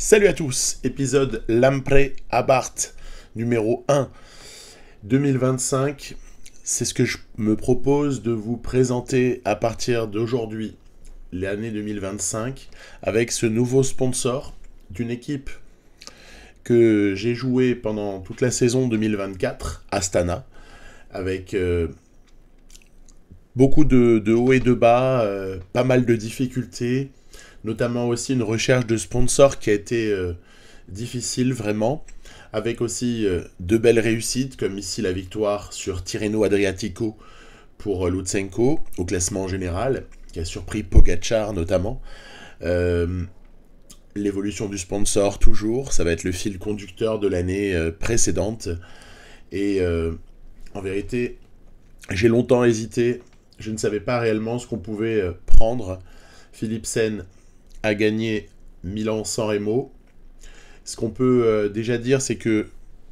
Salut à tous, épisode Lampré Abarth, numéro 1 2025. C'est ce que je me propose de vous présenter à partir d'aujourd'hui, l'année 2025, avec ce nouveau sponsor d'une équipe que j'ai joué pendant toute la saison 2024, Astana, avec euh, beaucoup de, hauts et de bas, euh, pas mal de difficultés notamment aussi une recherche de sponsors qui a été euh, difficile vraiment, avec aussi euh, de belles réussites, comme ici la victoire sur Tirreno Adriatico pour euh, Lutsenko au classement général, qui a surpris Pogacar, notamment. L'évolution du sponsor toujours, ça va être le fil conducteur de l'année précédente. Et en vérité, j'ai longtemps hésité, je ne savais pas réellement ce qu'on pouvait prendre. Philippe Sen a gagné Milan-San Remo. Ce qu'on peut euh, déjà dire, c'est que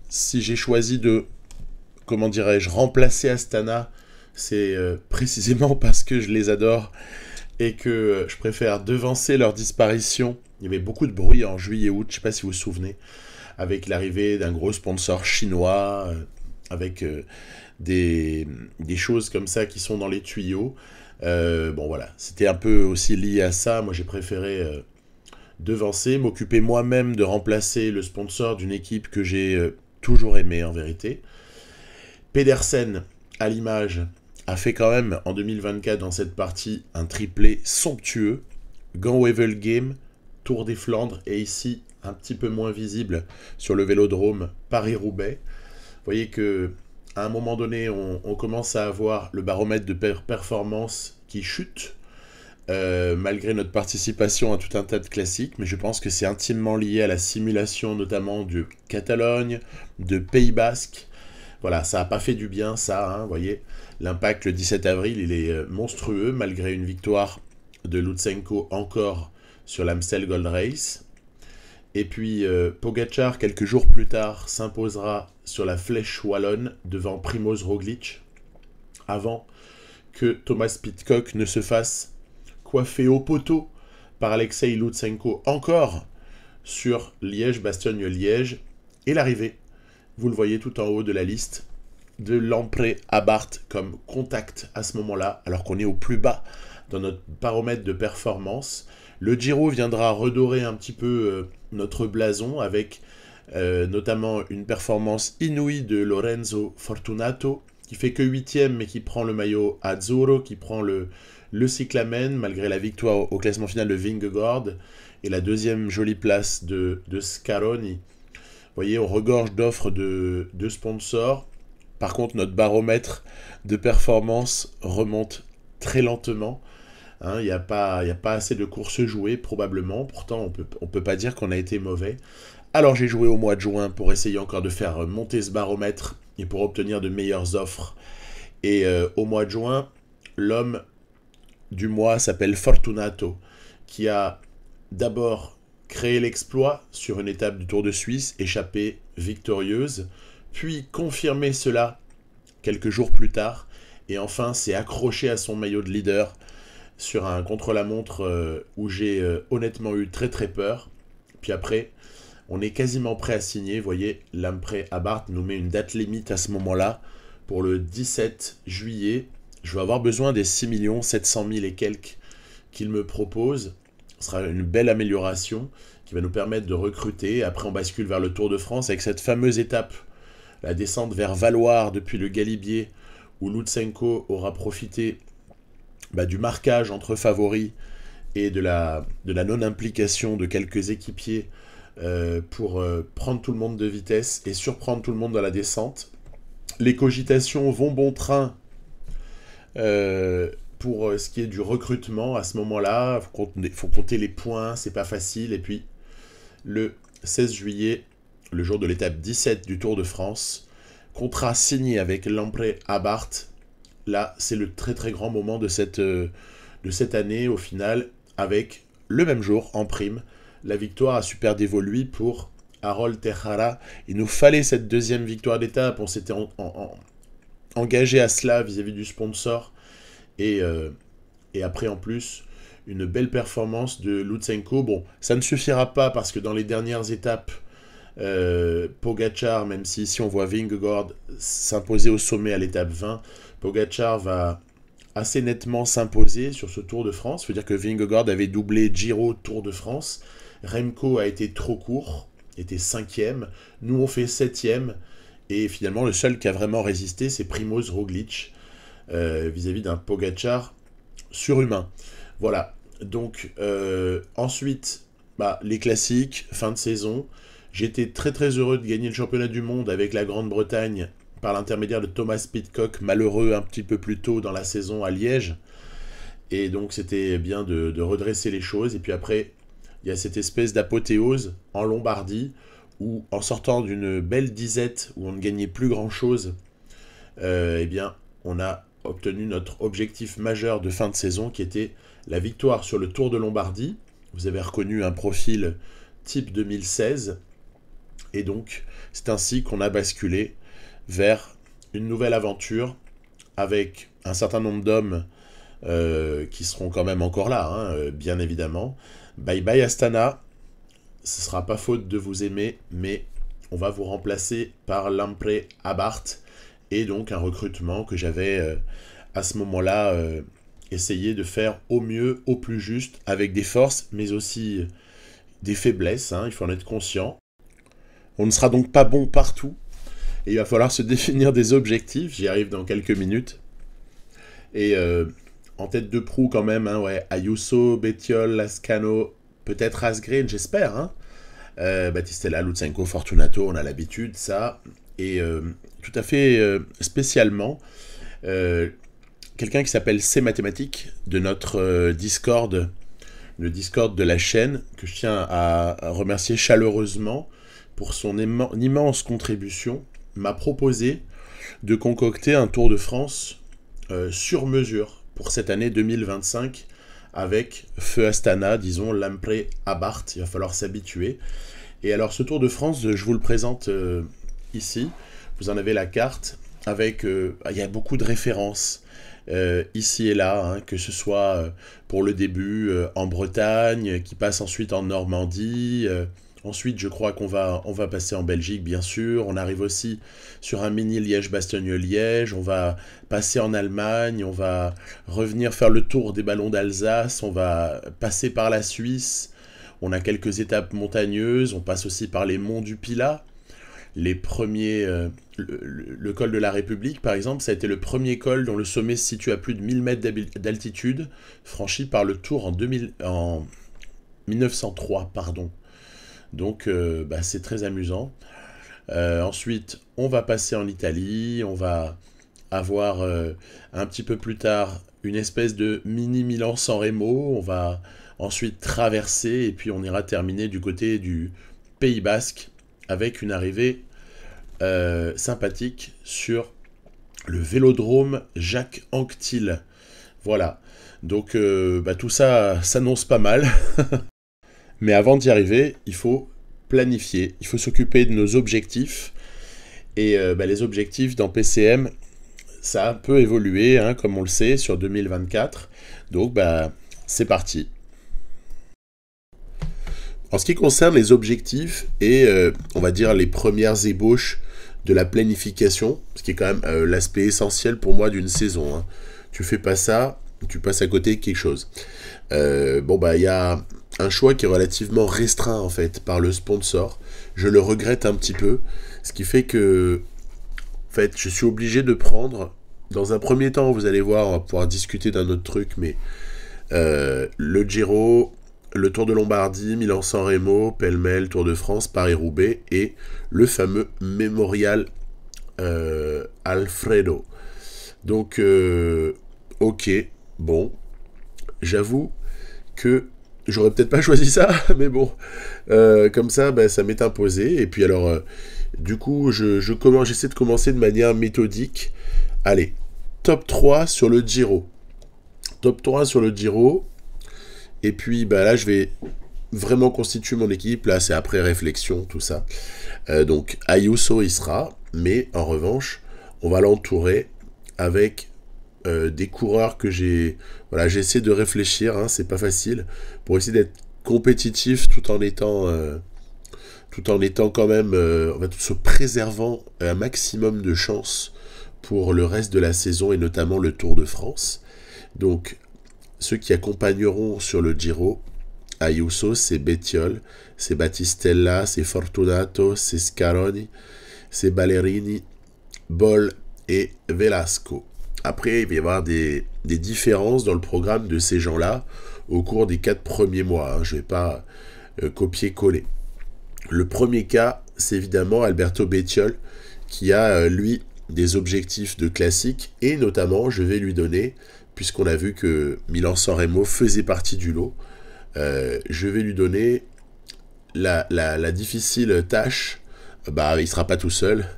si j'ai choisi de, comment dirais-je, remplacer Astana, c'est euh, précisément parce que je les adore et que euh, je préfère devancer leur disparition. Il y avait beaucoup de bruit en juillet-août, je ne sais pas si vous vous souvenez, avec l'arrivée d'un gros sponsor chinois, avec des, choses comme ça qui sont dans les tuyaux. Euh, bon voilà, c'était un peu aussi lié à ça. Moi j'ai préféré euh, devancer, m'occuper moi-même de remplacer le sponsor d'une équipe que j'ai euh, toujours aimée en vérité. Pedersen, à l'image, a fait quand même en 2024 dans cette partie un triplé somptueux. Gant Wevel Game, Tour des Flandres et ici un petit peu moins visible sur le vélodrome Paris-Roubaix. Vous voyez que à un moment donné, on, commence à avoir le baromètre de performance qui chute, euh, malgré notre participation à tout un tas de classiques, mais je pense que c'est intimement lié à la simulation notamment de Catalogne, de Pays Basque. Voilà, ça n'a pas fait du bien, ça, hein, vous voyez. L'impact le 17 avril, il est euh, monstrueux, malgré une victoire de Lutsenko encore sur l'Amstel Gold Race. Et puis euh, Pogachar, quelques jours plus tard, s'imposera sur la flèche wallonne devant Primoz Roglic avant que Thomas Pitcock ne se fasse coiffer au poteau par Alexei Lutsenko encore sur Liège-Bastogne-Liège et l'arrivée, vous le voyez tout en haut de la liste, de l'Empré à Barthes comme contact à ce moment-là, alors qu'on est au plus bas dans notre paramètre de performance. Le Giro viendra redorer un petit peu euh, notre blason avec euh, notamment une performance inouïe de Lorenzo Fortunato, qui fait que huitième mais qui prend le maillot Azzurro, qui prend le, le cyclamen malgré la victoire au, classement final de Vingegaard et la deuxième jolie place de, de Scaroni. Vous voyez, on regorge d'offres de, sponsors. Par contre, notre baromètre de performance remonte très lentement. Hein, il n'y a, a, pas assez de courses jouées, probablement. Pourtant, on peut, ne on peut pas dire qu'on a été mauvais. Alors j'ai joué au mois de juin pour essayer encore de faire monter ce baromètre et pour obtenir de meilleures offres. Et euh, au mois de juin, l'homme du mois s'appelle Fortunato, qui a d'abord créé l'exploit sur une étape du Tour de Suisse, échappée victorieuse, puis confirmé cela quelques jours plus tard, et enfin s'est accroché à son maillot de leader sur un contre-la-montre euh, où j'ai euh, honnêtement eu très très peur. Puis après, on est quasiment prêt à signer. Vous voyez, Lampré Barthes nous met une date limite à ce moment-là pour le 17 juillet. Je vais avoir besoin des 6 700 000 et quelques qu'il me propose. Ce sera une belle amélioration qui va nous permettre de recruter. Après, on bascule vers le Tour de France avec cette fameuse étape, la descente vers Valoir depuis le Galibier, où Lutsenko aura profité bah, du marquage entre favoris et de la non-implication de quelques équipiers euh, pour euh, prendre tout le monde de vitesse et surprendre tout le monde dans la descente. Les cogitations vont bon train euh, pour ce qui est du recrutement à ce moment-là. Il faut, compter les points, c'est pas facile. Et puis le 16 juillet, le jour de l'étape 17 du Tour de France, contrat signé avec à Abart. Là, c'est le très très grand moment de de cette année au final avec le même jour en prime la victoire a super dévolu pour Harold Tejara. Il nous fallait cette deuxième victoire d'étape. On s'était engagé à cela vis-à-vis du sponsor. Euh, et, après, en plus, une belle performance de Lutsenko. Bon, ça ne suffira pas parce que dans les dernières étapes, euh, Pogachar, même si ici on voit Vingegaard s'imposer au sommet à l'étape 20, Pogachar va assez nettement s'imposer sur ce Tour de France. Il faut dire que Vingegaard avait doublé Giro Tour de France. Remco a été trop court, était cinquième. Nous, on fait septième. Et finalement, le seul qui a vraiment résisté, c'est Primoz Roglic euh, vis-à-vis d'un Pogachar surhumain. Voilà. Donc, euh, ensuite, bah, les classiques, fin de saison. J'étais très très heureux de gagner le championnat du monde avec la Grande-Bretagne par l'intermédiaire de Thomas Pitcock, malheureux un petit peu plus tôt dans la saison à Liège. Et donc c'était bien de redresser les choses. Et puis après, il y a cette espèce d'apothéose en Lombardie où, en sortant d'une belle disette où on ne gagnait plus grand-chose, euh, eh bien, on a obtenu notre objectif majeur de fin de saison qui était la victoire sur le Tour de Lombardie. Vous avez reconnu un profil type 2016. Et donc, c'est ainsi qu'on a basculé vers une nouvelle aventure avec un certain nombre d'hommes euh, qui seront quand même encore là, hein, euh, bien évidemment, Bye bye Astana. Ce sera pas faute de vous aimer, mais on va vous remplacer par l'ampre Abart. Et donc un recrutement que j'avais euh, à ce moment-là euh, essayé de faire au mieux, au plus juste, avec des forces, mais aussi euh, des faiblesses, hein. il faut en être conscient. On ne sera donc pas bon partout. Et il va falloir se définir des objectifs, j'y arrive dans quelques minutes. Et en tête de proue quand même, hein, ouais, Ayuso, Betiol, Lascano, peut-être Asgreen, j'espère. Hein. Euh, Batistella, Lutsenko, Fortunato, on a l'habitude, ça. Et euh, tout à fait euh, spécialement, euh, quelqu'un qui s'appelle C Mathématiques de notre Discord, le Discord de la chaîne, que je tiens à, remercier chaleureusement pour son immense contribution, m'a proposé de concocter un Tour de France sur mesure pour cette année 2025 avec Feu Astana, disons Lampre Abart, il va falloir s'habituer. Et alors ce Tour de France, je vous le présente euh, ici, vous en avez la carte, avec, euh, il y a beaucoup de références. Euh, ici et là, hein, que ce soit pour le début en Bretagne, qui passe ensuite en Normandie, Ensuite, je crois qu'on va, on va passer en Belgique, bien sûr. On arrive aussi sur un mini Liège-Bastogne-Liège. On va passer en Allemagne. On va revenir faire le tour des ballons d'Alsace. On va passer par la Suisse. On a quelques étapes montagneuses. On passe aussi par les monts du Pilat. Les premiers, euh, le, col de la République, par exemple, ça a été le premier col dont le sommet se situe à plus de 1000 mètres d'altitude, franchi par le Tour en, en 1903. Pardon. Donc euh, bah, c'est très amusant. Euh, ensuite, on va passer en Italie, on va avoir euh, un petit peu plus tard une espèce de mini Milan sans Remo, on va ensuite traverser et puis on ira terminer du côté du Pays Basque avec une arrivée sympathique sur le vélodrome Jacques Anquetil. Voilà. Donc bah, tout ça s'annonce pas mal. Mais avant d'y arriver, il faut planifier, il faut s'occuper de nos objectifs. Et euh, bah, les objectifs dans PCM, ça peut évoluer, hein, comme on le sait, sur 2024. Donc, bah, c'est parti. En ce qui concerne les objectifs et, euh, on va dire, les premières ébauches de la planification, ce qui est quand même euh, l'aspect essentiel pour moi d'une saison. Tu hein. Tu fais pas ça, tu passes à côté de quelque chose. bon, bah, il y a un choix qui est relativement restreint en fait par le sponsor. Je le regrette un petit peu, ce qui fait que en fait, je suis obligé de prendre dans un premier temps, vous allez voir, on va pouvoir discuter d'un autre truc, mais euh, le Giro, le Tour de Lombardie, Milan-San Remo, pêle-mêle, Tour de France, Paris-Roubaix et le fameux Mémorial euh, Alfredo. Donc, euh, ok, bon, j'avoue que J'aurais peut-être pas choisi ça, mais bon, euh, comme ça, bah, ça m'est imposé. Et puis alors, euh, du coup, je, commence, j'essaie de commencer de manière méthodique. Allez, top 3 sur le Giro. Top 3 sur le Giro. Et puis, bah, là, je vais vraiment constituer mon équipe. Là, c'est après réflexion, tout ça. Euh, donc, Ayuso, il sera. Mais en revanche, on va l'entourer avec euh, des coureurs que j'ai. Voilà, j'essaie de réfléchir, hein, c'est pas facile, pour essayer d'être compétitif tout en étant. Euh, tout en étant quand même, euh, en se préservant un maximum de chances pour le reste de la saison et notamment le Tour de France. Donc, ceux qui accompagneront sur le Giro, Ayuso, c'est Bettiol, c'est Battistella, c'est Fortunato, c'est Scaroni, c'est Ballerini, Boll et Velasco. Après, il va y avoir des, différences dans le programme de ces gens-là au cours des quatre premiers mois. Hein. Je ne vais pas euh, copier-coller. Le premier cas, c'est évidemment Alberto Bettiol, qui a, euh, lui, des objectifs de classique, et notamment, je vais lui donner, puisqu'on a vu que Milan Remo faisait partie du lot, euh, je vais lui donner la, difficile tâche, bah, il ne sera pas tout seul,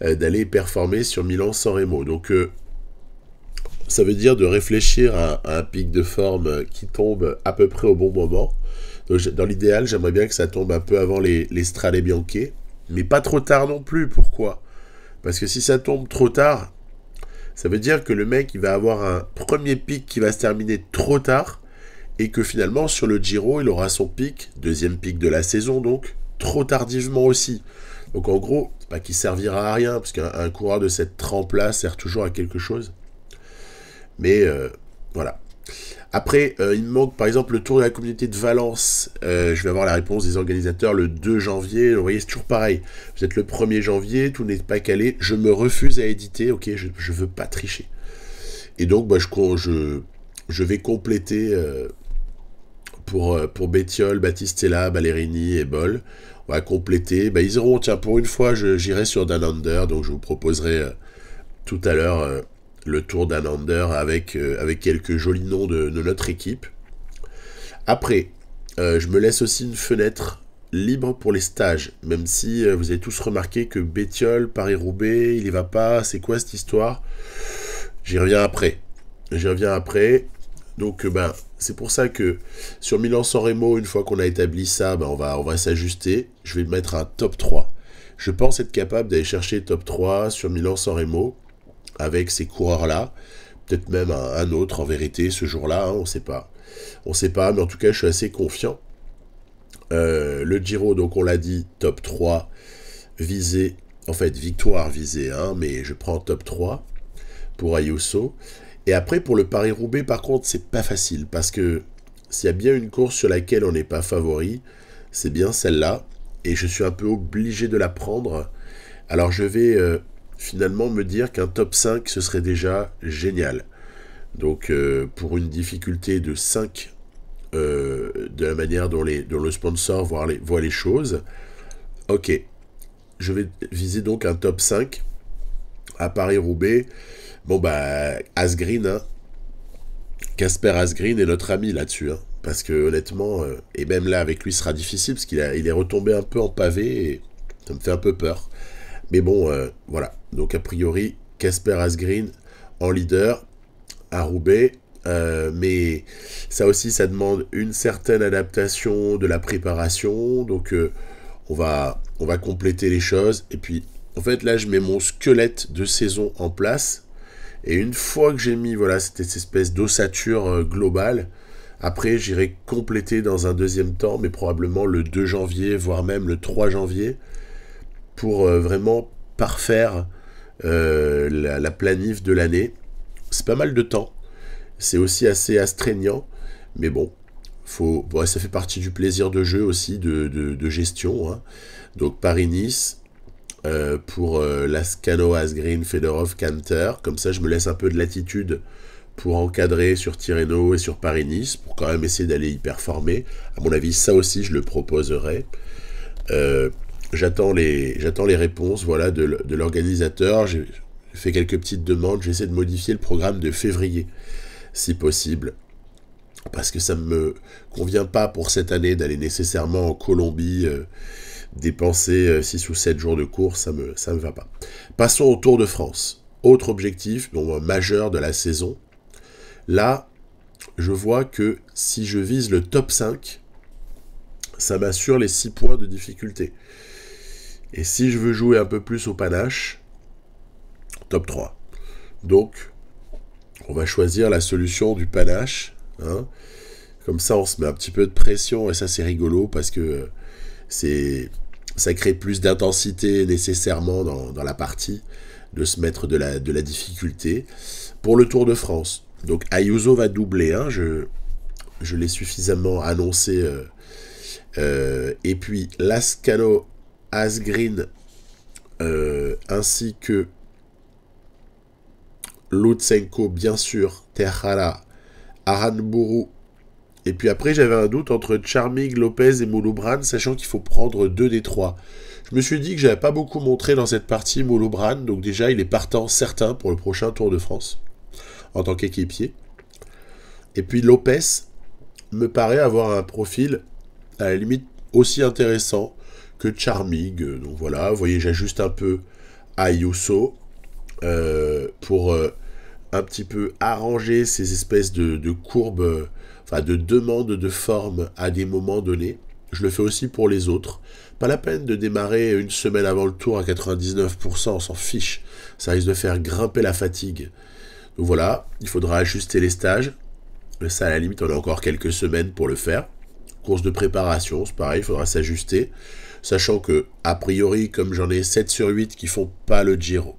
d'aller performer sur Milan Sanremo. Donc, ça veut dire de réfléchir à, un pic de forme qui tombe à peu près au bon moment. dans l'idéal, j'aimerais bien que ça tombe un peu avant les, les mais pas trop tard non plus. Pourquoi Parce que si ça tombe trop tard, ça veut dire que le mec il va avoir un premier pic qui va se terminer trop tard et que finalement sur le Giro il aura son pic, deuxième pic de la saison donc, trop tardivement aussi. Donc en gros, c'est pas qu'il servira à rien, parce qu'un coureur de cette trempe-là sert toujours à quelque chose. Mais euh, voilà. Après, euh, il me manque par exemple le tour de la communauté de Valence. Euh, je vais avoir la réponse des organisateurs le 2 janvier. Vous voyez, c'est toujours pareil. Vous êtes le 1er janvier, tout n'est pas calé. Je me refuse à éditer. Ok, je ne veux pas tricher. Et donc, bah, je, vais compléter pour, pour Bétiol, Battistella, Ballerini et Boll. On va compléter. Bah, ils auront, tiens, pour une fois, j'irai sur Dan Under. Donc, je vous proposerai tout à l'heure le Tour d'Alander avec, euh, avec quelques jolis noms de, notre équipe. Après, euh, je me laisse aussi une fenêtre libre pour les stages, même si euh, vous avez tous remarqué que Bétiol, Paris-Roubaix, il y va pas, c'est quoi cette histoire J'y reviens après. J'y reviens après. Donc ben, c'est pour ça que sur Milan-San Remo, une fois qu'on a établi ça, ben, on va, on va s'ajuster. Je vais mettre un top 3. Je pense être capable d'aller chercher top 3 sur Milan-San Remo avec ces coureurs-là. Peut-être même un, autre en vérité ce jour-là, hein, on ne sait pas. On ne sait pas, mais en tout cas, je suis assez confiant. Euh, le Giro, donc on l'a dit, top 3 visé, en fait victoire visée, hein, mais je prends top 3 pour Ayuso. Et après, pour le Paris-Roubaix, par contre, c'est pas facile parce que s'il y a bien une course sur laquelle on n'est pas favori, c'est bien celle-là. Et je suis un peu obligé de la prendre. Alors je vais euh, finalement me dire qu'un top 5 ce serait déjà génial. Donc euh, pour une difficulté de 5 euh, de la manière dont, les, dont le sponsor voit les, voit les, choses, ok, je vais viser donc un top 5 à Paris-Roubaix. Bon bah Asgreen, hein. Casper Asgreen est notre ami là-dessus. Hein. Parce que honnêtement, euh, et même là avec lui sera difficile parce qu'il il est retombé un peu en pavé et ça me fait un peu peur. Mais bon, euh, voilà. Donc a priori, Casper Asgreen en leader à Roubaix. Euh, mais ça aussi, ça demande une certaine adaptation de la préparation. Donc euh, on, va, compléter les choses. Et puis, en fait, là, je mets mon squelette de saison en place. Et une fois que j'ai mis voilà, cette espèce d'ossature globale, après, j'irai compléter dans un deuxième temps, mais probablement le 2 janvier, voire même le 3 janvier, pour euh, vraiment parfaire euh, la, planif de l'année. C'est pas mal de temps. C'est aussi assez astreignant. Mais bon, faut, ça fait partie du plaisir de jeu aussi, de, gestion. Hein. Donc Paris-Nice euh, pour euh, Lascano, Asgreen, Fedorov, Canter. Comme ça, je me laisse un peu de latitude pour encadrer sur Tirreno et sur Paris-Nice, pour quand même essayer d'aller y performer. À mon avis, ça aussi, je le proposerai j'attends les, réponses voilà, de, l'organisateur. J'ai fait quelques petites demandes. J'essaie de modifier le programme de février, si possible. Parce que ça ne me convient pas pour cette année d'aller nécessairement en Colombie euh, dépenser 6 euh, ou 7 jours de course. Ça me, me va pas. Passons au Tour de France. Autre objectif, donc majeur de la saison. Là, je vois que si je vise le top 5, ça m'assure les 6 points de difficulté. Et si je veux jouer un peu plus au panache, top 3. Donc, on va choisir la solution du panache. Hein. Comme ça, on se met un petit peu de pression et ça, c'est rigolo parce que ça crée plus d'intensité nécessairement dans, la partie, de se mettre de la, de la difficulté. Pour le Tour de France, donc Ayuso va doubler, je, je l'ai suffisamment annoncé. Euh, euh, et puis Lascano Asgreen euh, ainsi que Lutsenko, bien sûr, Terhala, Aranburu. Et puis après, j'avais un doute entre Charming, Lopez et Molobran sachant qu'il faut prendre deux des trois. Je me suis dit que j'avais pas beaucoup montré dans cette partie Mouloubran, donc déjà il est partant certain pour le prochain Tour de France en tant qu'équipier. Et puis Lopez me paraît avoir un profil à la limite aussi intéressant charming, Charmig. Euh, donc voilà, vous voyez, j'ajuste un peu à euh, pour euh, un petit peu arranger ces espèces de, courbes, enfin de demandes de forme à des moments donnés. Je le fais aussi pour les autres. Pas la peine de démarrer une semaine avant le tour à 99%, on s'en fiche. Ça risque de faire grimper la fatigue. Donc voilà, il faudra ajuster les stages. Ça, à la limite, on a encore quelques semaines pour le faire. Course de préparation, c'est pareil, il faudra s'ajuster sachant que, a priori, comme j'en ai 7 sur 8 qui font pas le Giro,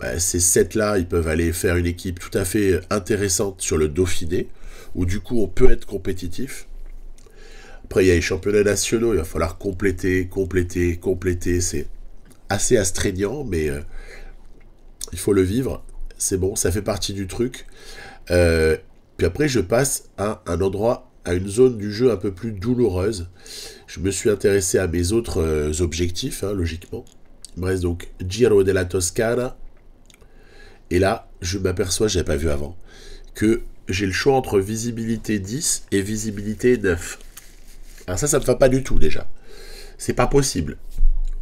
bah, ces 7-là, ils peuvent aller faire une équipe tout à fait intéressante sur le Dauphiné, où du coup on peut être compétitif. Après, il y a les championnats nationaux, il va falloir compléter, compléter, compléter. C'est assez astreignant, mais euh, il faut le vivre. C'est bon, ça fait partie du truc. Euh, puis après, je passe à un endroit, à une zone du jeu un peu plus douloureuse. Je me suis intéressé à mes autres euh, objectifs, hein, logiquement. Il me reste donc Giro della Toscana. Et là, je m'aperçois, je n'avais pas vu avant, que j'ai le choix entre visibilité 10 et visibilité 9. Alors ça, ça ne me va pas du tout déjà. C'est pas possible.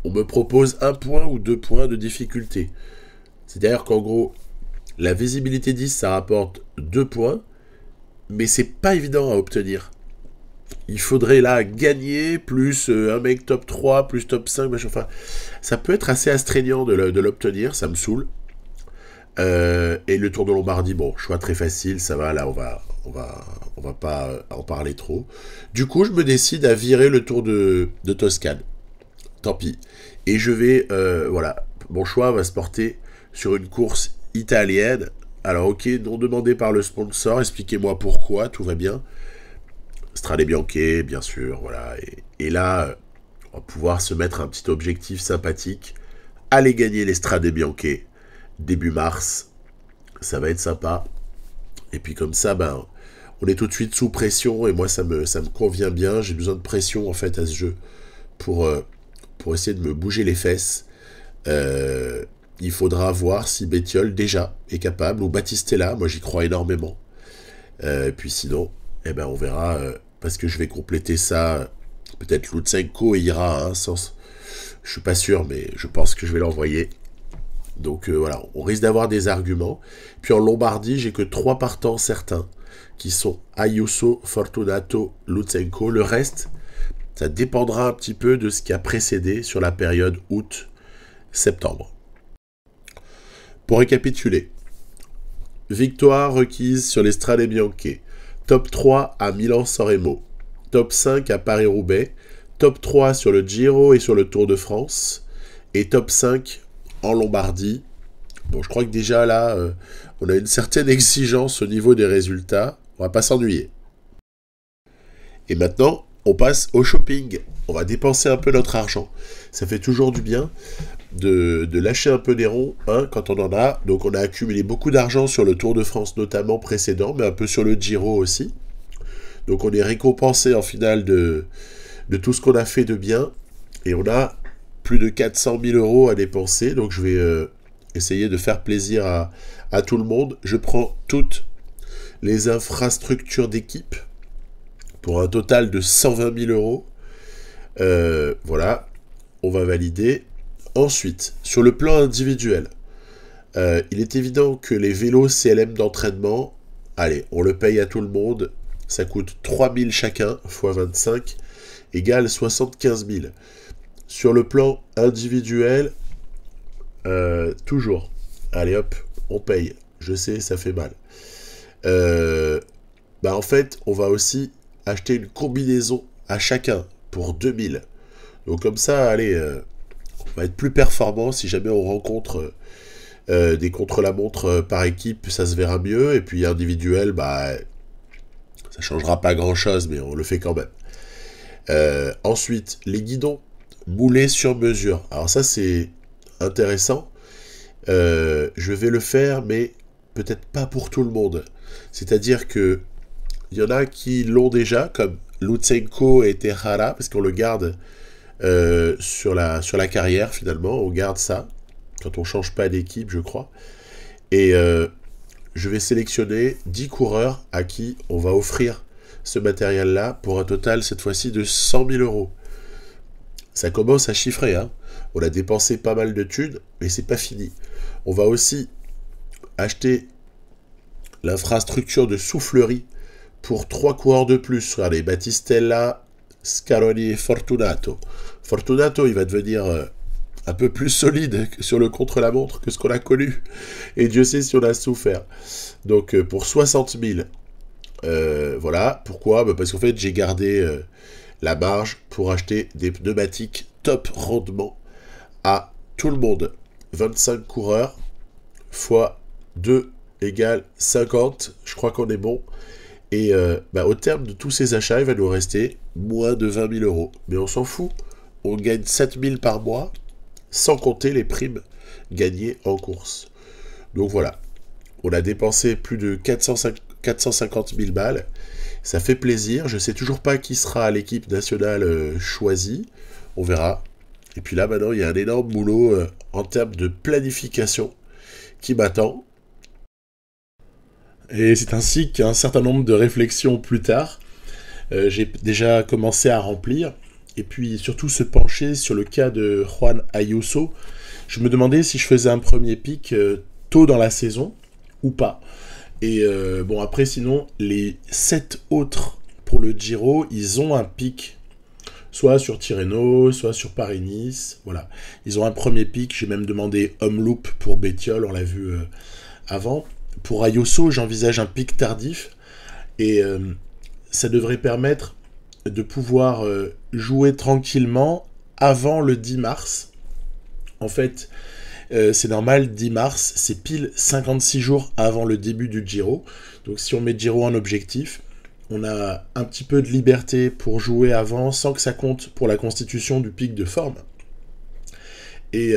On me propose un point ou deux points de difficulté. cest à qu'en gros, la visibilité 10, ça rapporte deux points, mais c'est pas évident à obtenir il faudrait là gagner, plus euh, un mec top 3, plus top 5, mais Enfin, ça peut être assez astreignant de l'obtenir, ça me saoule. Euh, et le Tour de Lombardie, bon, choix très facile, ça va, là, on va, on va, on va pas euh, en parler trop. Du coup, je me décide à virer le Tour de, Toscane. Tant pis. Et je vais, voilà, mon choix va se porter sur une course italienne. Alors, ok, non demandé par le sponsor, expliquez-moi pourquoi, tout va bien. Strade Bianquet, bien sûr, voilà. Et, là, euh, on va pouvoir se mettre un petit objectif sympathique. Aller gagner les Stradé Bianquet début mars. Ça va être sympa. Et puis comme ça, ben, on est tout de suite sous pression. Et moi, ça me, ça me convient bien. J'ai besoin de pression, en fait, à ce jeu. Pour, euh, pour essayer de me bouger les fesses. Euh, il faudra voir si Bétiol, déjà, est capable. Ou là, moi, j'y crois énormément. puis sinon, eh ben, on verra est-ce que je vais compléter ça. Peut-être Lutsenko ira, hein, sens. je suis pas sûr, mais je pense que je vais l'envoyer. Donc euh, voilà, on risque d'avoir des arguments. Puis en Lombardie, j'ai que trois partants certains, qui sont Ayuso, Fortunato, Lutsenko. Le reste, ça dépendra un petit peu de ce qui a précédé sur la période août-septembre. Pour récapituler, victoire requise sur les Strade top 3 à Milan-San top 5 à Paris-Roubaix, top 3 sur le Giro et sur le Tour de France, et top 5 en Lombardie. Bon, je crois que déjà là, euh, on a une certaine exigence au niveau des résultats. On va pas s'ennuyer. Et maintenant, on passe au shopping. On va dépenser un peu notre argent. Ça fait toujours du bien de, lâcher un peu des ronds hein, quand on en a. Donc on a accumulé beaucoup d'argent sur le Tour de France notamment précédent, mais un peu sur le Giro aussi. Donc on est récompensé en finale de, de tout ce qu'on a fait de bien. Et on a plus de 400 000 euros à dépenser. Donc je vais euh, essayer de faire plaisir à, tout le monde. Je prends toutes les infrastructures d'équipe pour un total de 120 000 euros. Euh, voilà, on va valider. Ensuite, sur le plan individuel, euh, il est évident que les vélos CLM d'entraînement, allez, on le paye à tout le monde, ça coûte 3000 chacun x 25 égale 75 000. Sur le plan individuel, euh, toujours, allez hop, on paye. Je sais, ça fait mal. Euh, bah en fait, on va aussi acheter une combinaison à chacun pour 2000. Donc comme ça, allez, va être plus performant si jamais on rencontre euh, des contre-la-montre euh, par équipe, ça se verra mieux. Et puis individuel, bah, ça changera pas grand-chose, mais on le fait quand même. Euh, ensuite, les guidons moulés sur mesure. Alors ça, c'est intéressant. je vais le faire, mais peut-être pas pour tout le monde. C'est-à-dire que il y en a qui l'ont déjà, comme Lutsenko et Tehara, parce qu'on le garde euh, sur, la, sur la carrière finalement. On garde ça quand on change pas d'équipe, je crois. Et euh, je vais sélectionner 10 coureurs à qui on va offrir ce matériel-là pour un total cette fois-ci de 100 000 euros. Ça commence à chiffrer. Hein. On a dépensé pas mal de thunes, mais c'est pas fini. On va aussi acheter l'infrastructure de soufflerie pour trois coureurs de plus. Regardez, Battistella... Scaroni Fortunato. Fortunato, il va devenir euh, un peu plus solide sur le contre-la-montre que ce qu'on a connu. Et Dieu sait si on a souffert. Donc euh, pour 60 000. Euh, voilà, pourquoi bah, Parce qu'en fait j'ai gardé la marge pour acheter des pneumatiques top rendement à tout le monde. 25 coureurs x 2 égale 50. Je crois qu'on est bon. Et euh, bah, au terme de tous ces achats, il va nous rester moins de 20 000 euros. Mais on s'en fout. On gagne 7 000 par mois, sans compter les primes gagnées en course. Donc voilà. On a dépensé plus de 450 000 balles. Ça fait plaisir. Je ne sais toujours pas qui sera l'équipe nationale euh, choisie. On verra. Et puis là, maintenant, il y a un énorme boulot euh, en termes de planification qui m'attend. Et c'est ainsi qu'un certain nombre de réflexions plus tard, euh, j'ai déjà commencé à remplir. Et puis surtout se pencher sur le cas de Juan Ayuso. Je me demandais si je faisais un premier pic euh, tôt dans la saison ou pas. Et euh, bon, après, sinon, les sept autres pour le Giro, ils ont un pic. Soit sur Tirreno, soit sur Paris-Nice. Voilà. Ils ont un premier pic. J'ai même demandé Home Loop pour Bétiol, on l'a vu avant pour Ayoso, j'envisage un pic tardif et euh, ça devrait permettre de pouvoir euh, jouer tranquillement avant le 10 mars. En fait, euh, c'est normal, 10 mars, c'est pile 56 jours avant le début du Giro. Donc si on met Giro en objectif, on a un petit peu de liberté pour jouer avant sans que ça compte pour la constitution du pic de forme. Et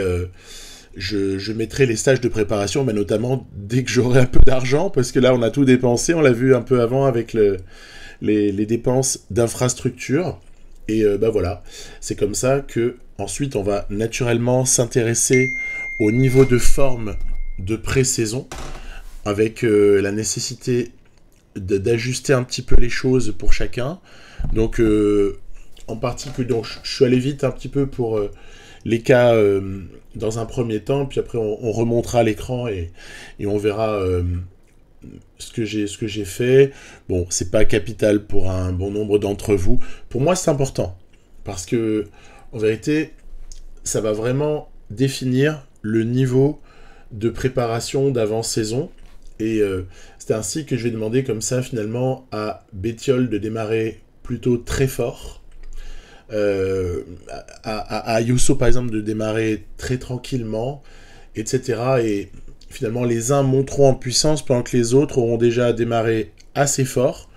je, mettrai les stages de préparation, mais notamment dès que j'aurai un peu d'argent, parce que là, on a tout dépensé. On l'a vu un peu avant avec les, dépenses d'infrastructure. Et euh, bah voilà, c'est comme ça que ensuite on va naturellement s'intéresser au niveau de forme de pré-saison, avec euh, la nécessité d'ajuster un petit peu les choses pour chacun. Donc euh, en particulier, donc je suis allé vite un petit peu pour les cas euh, dans un premier temps, puis après on, remontera l'écran et, on verra euh, ce que j'ai ce que j'ai fait. Bon, c'est pas capital pour un bon nombre d'entre vous. Pour moi, c'est important parce que en vérité, ça va vraiment définir le niveau de préparation d'avant-saison. Et euh, c'est ainsi que je vais demander comme ça finalement à Bétiol de démarrer plutôt très fort euh, à, à, par exemple, de démarrer très tranquillement, etc. Et finalement, les uns monteront en puissance pendant que les autres auront déjà démarré assez fort,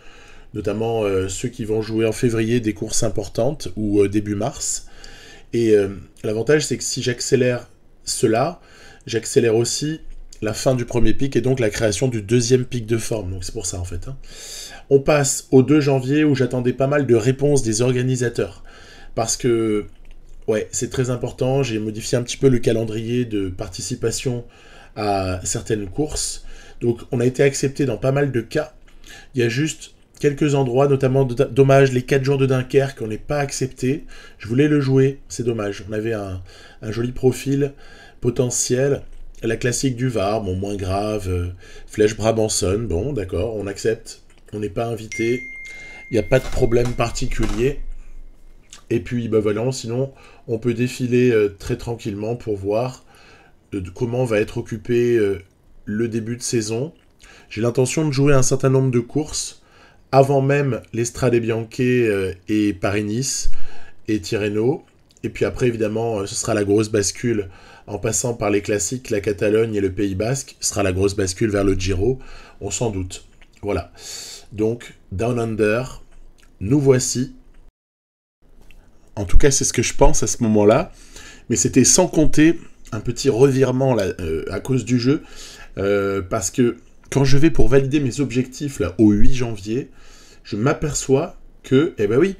notamment euh, ceux qui vont jouer en février des courses importantes ou euh, début mars. Et l'avantage, c'est que si j'accélère cela, j'accélère aussi la fin du premier pic et donc la création du deuxième pic de forme. Donc c'est pour ça en fait. Hein. On passe au 2 janvier où j'attendais pas mal de réponses des organisateurs. Parce que, ouais, c'est très important. J'ai modifié un petit peu le calendrier de participation à certaines courses. Donc, on a été accepté dans pas mal de cas. Il y a juste quelques endroits, notamment dommage, les 4 jours de Dunkerque, on n'est pas accepté. Je voulais le jouer, c'est dommage. On avait un, joli profil potentiel. La classique du Var, bon, moins grave. Euh, flèche Brabanson, bon, d'accord, on accepte. On n'est pas invité. Il n'y a pas de problème particulier. Et puis, bah voilà, sinon, on peut défiler euh, très tranquillement pour voir euh, comment va être occupé euh, le début de saison. J'ai l'intention de jouer un certain nombre de courses avant même l'Estrade Bianche et Paris-Nice et Tirreno. Et puis après, évidemment, ce sera la grosse bascule en passant par les classiques, la Catalogne et le Pays Basque. Ce sera la grosse bascule vers le Giro, on s'en doute. Voilà. Donc, Down Under, nous voici en tout cas, c'est ce que je pense à ce moment-là. Mais c'était sans compter un petit revirement là, euh, à cause du jeu. Euh, parce que quand je vais pour valider mes objectifs là, au 8 janvier, je m'aperçois que, eh ben oui,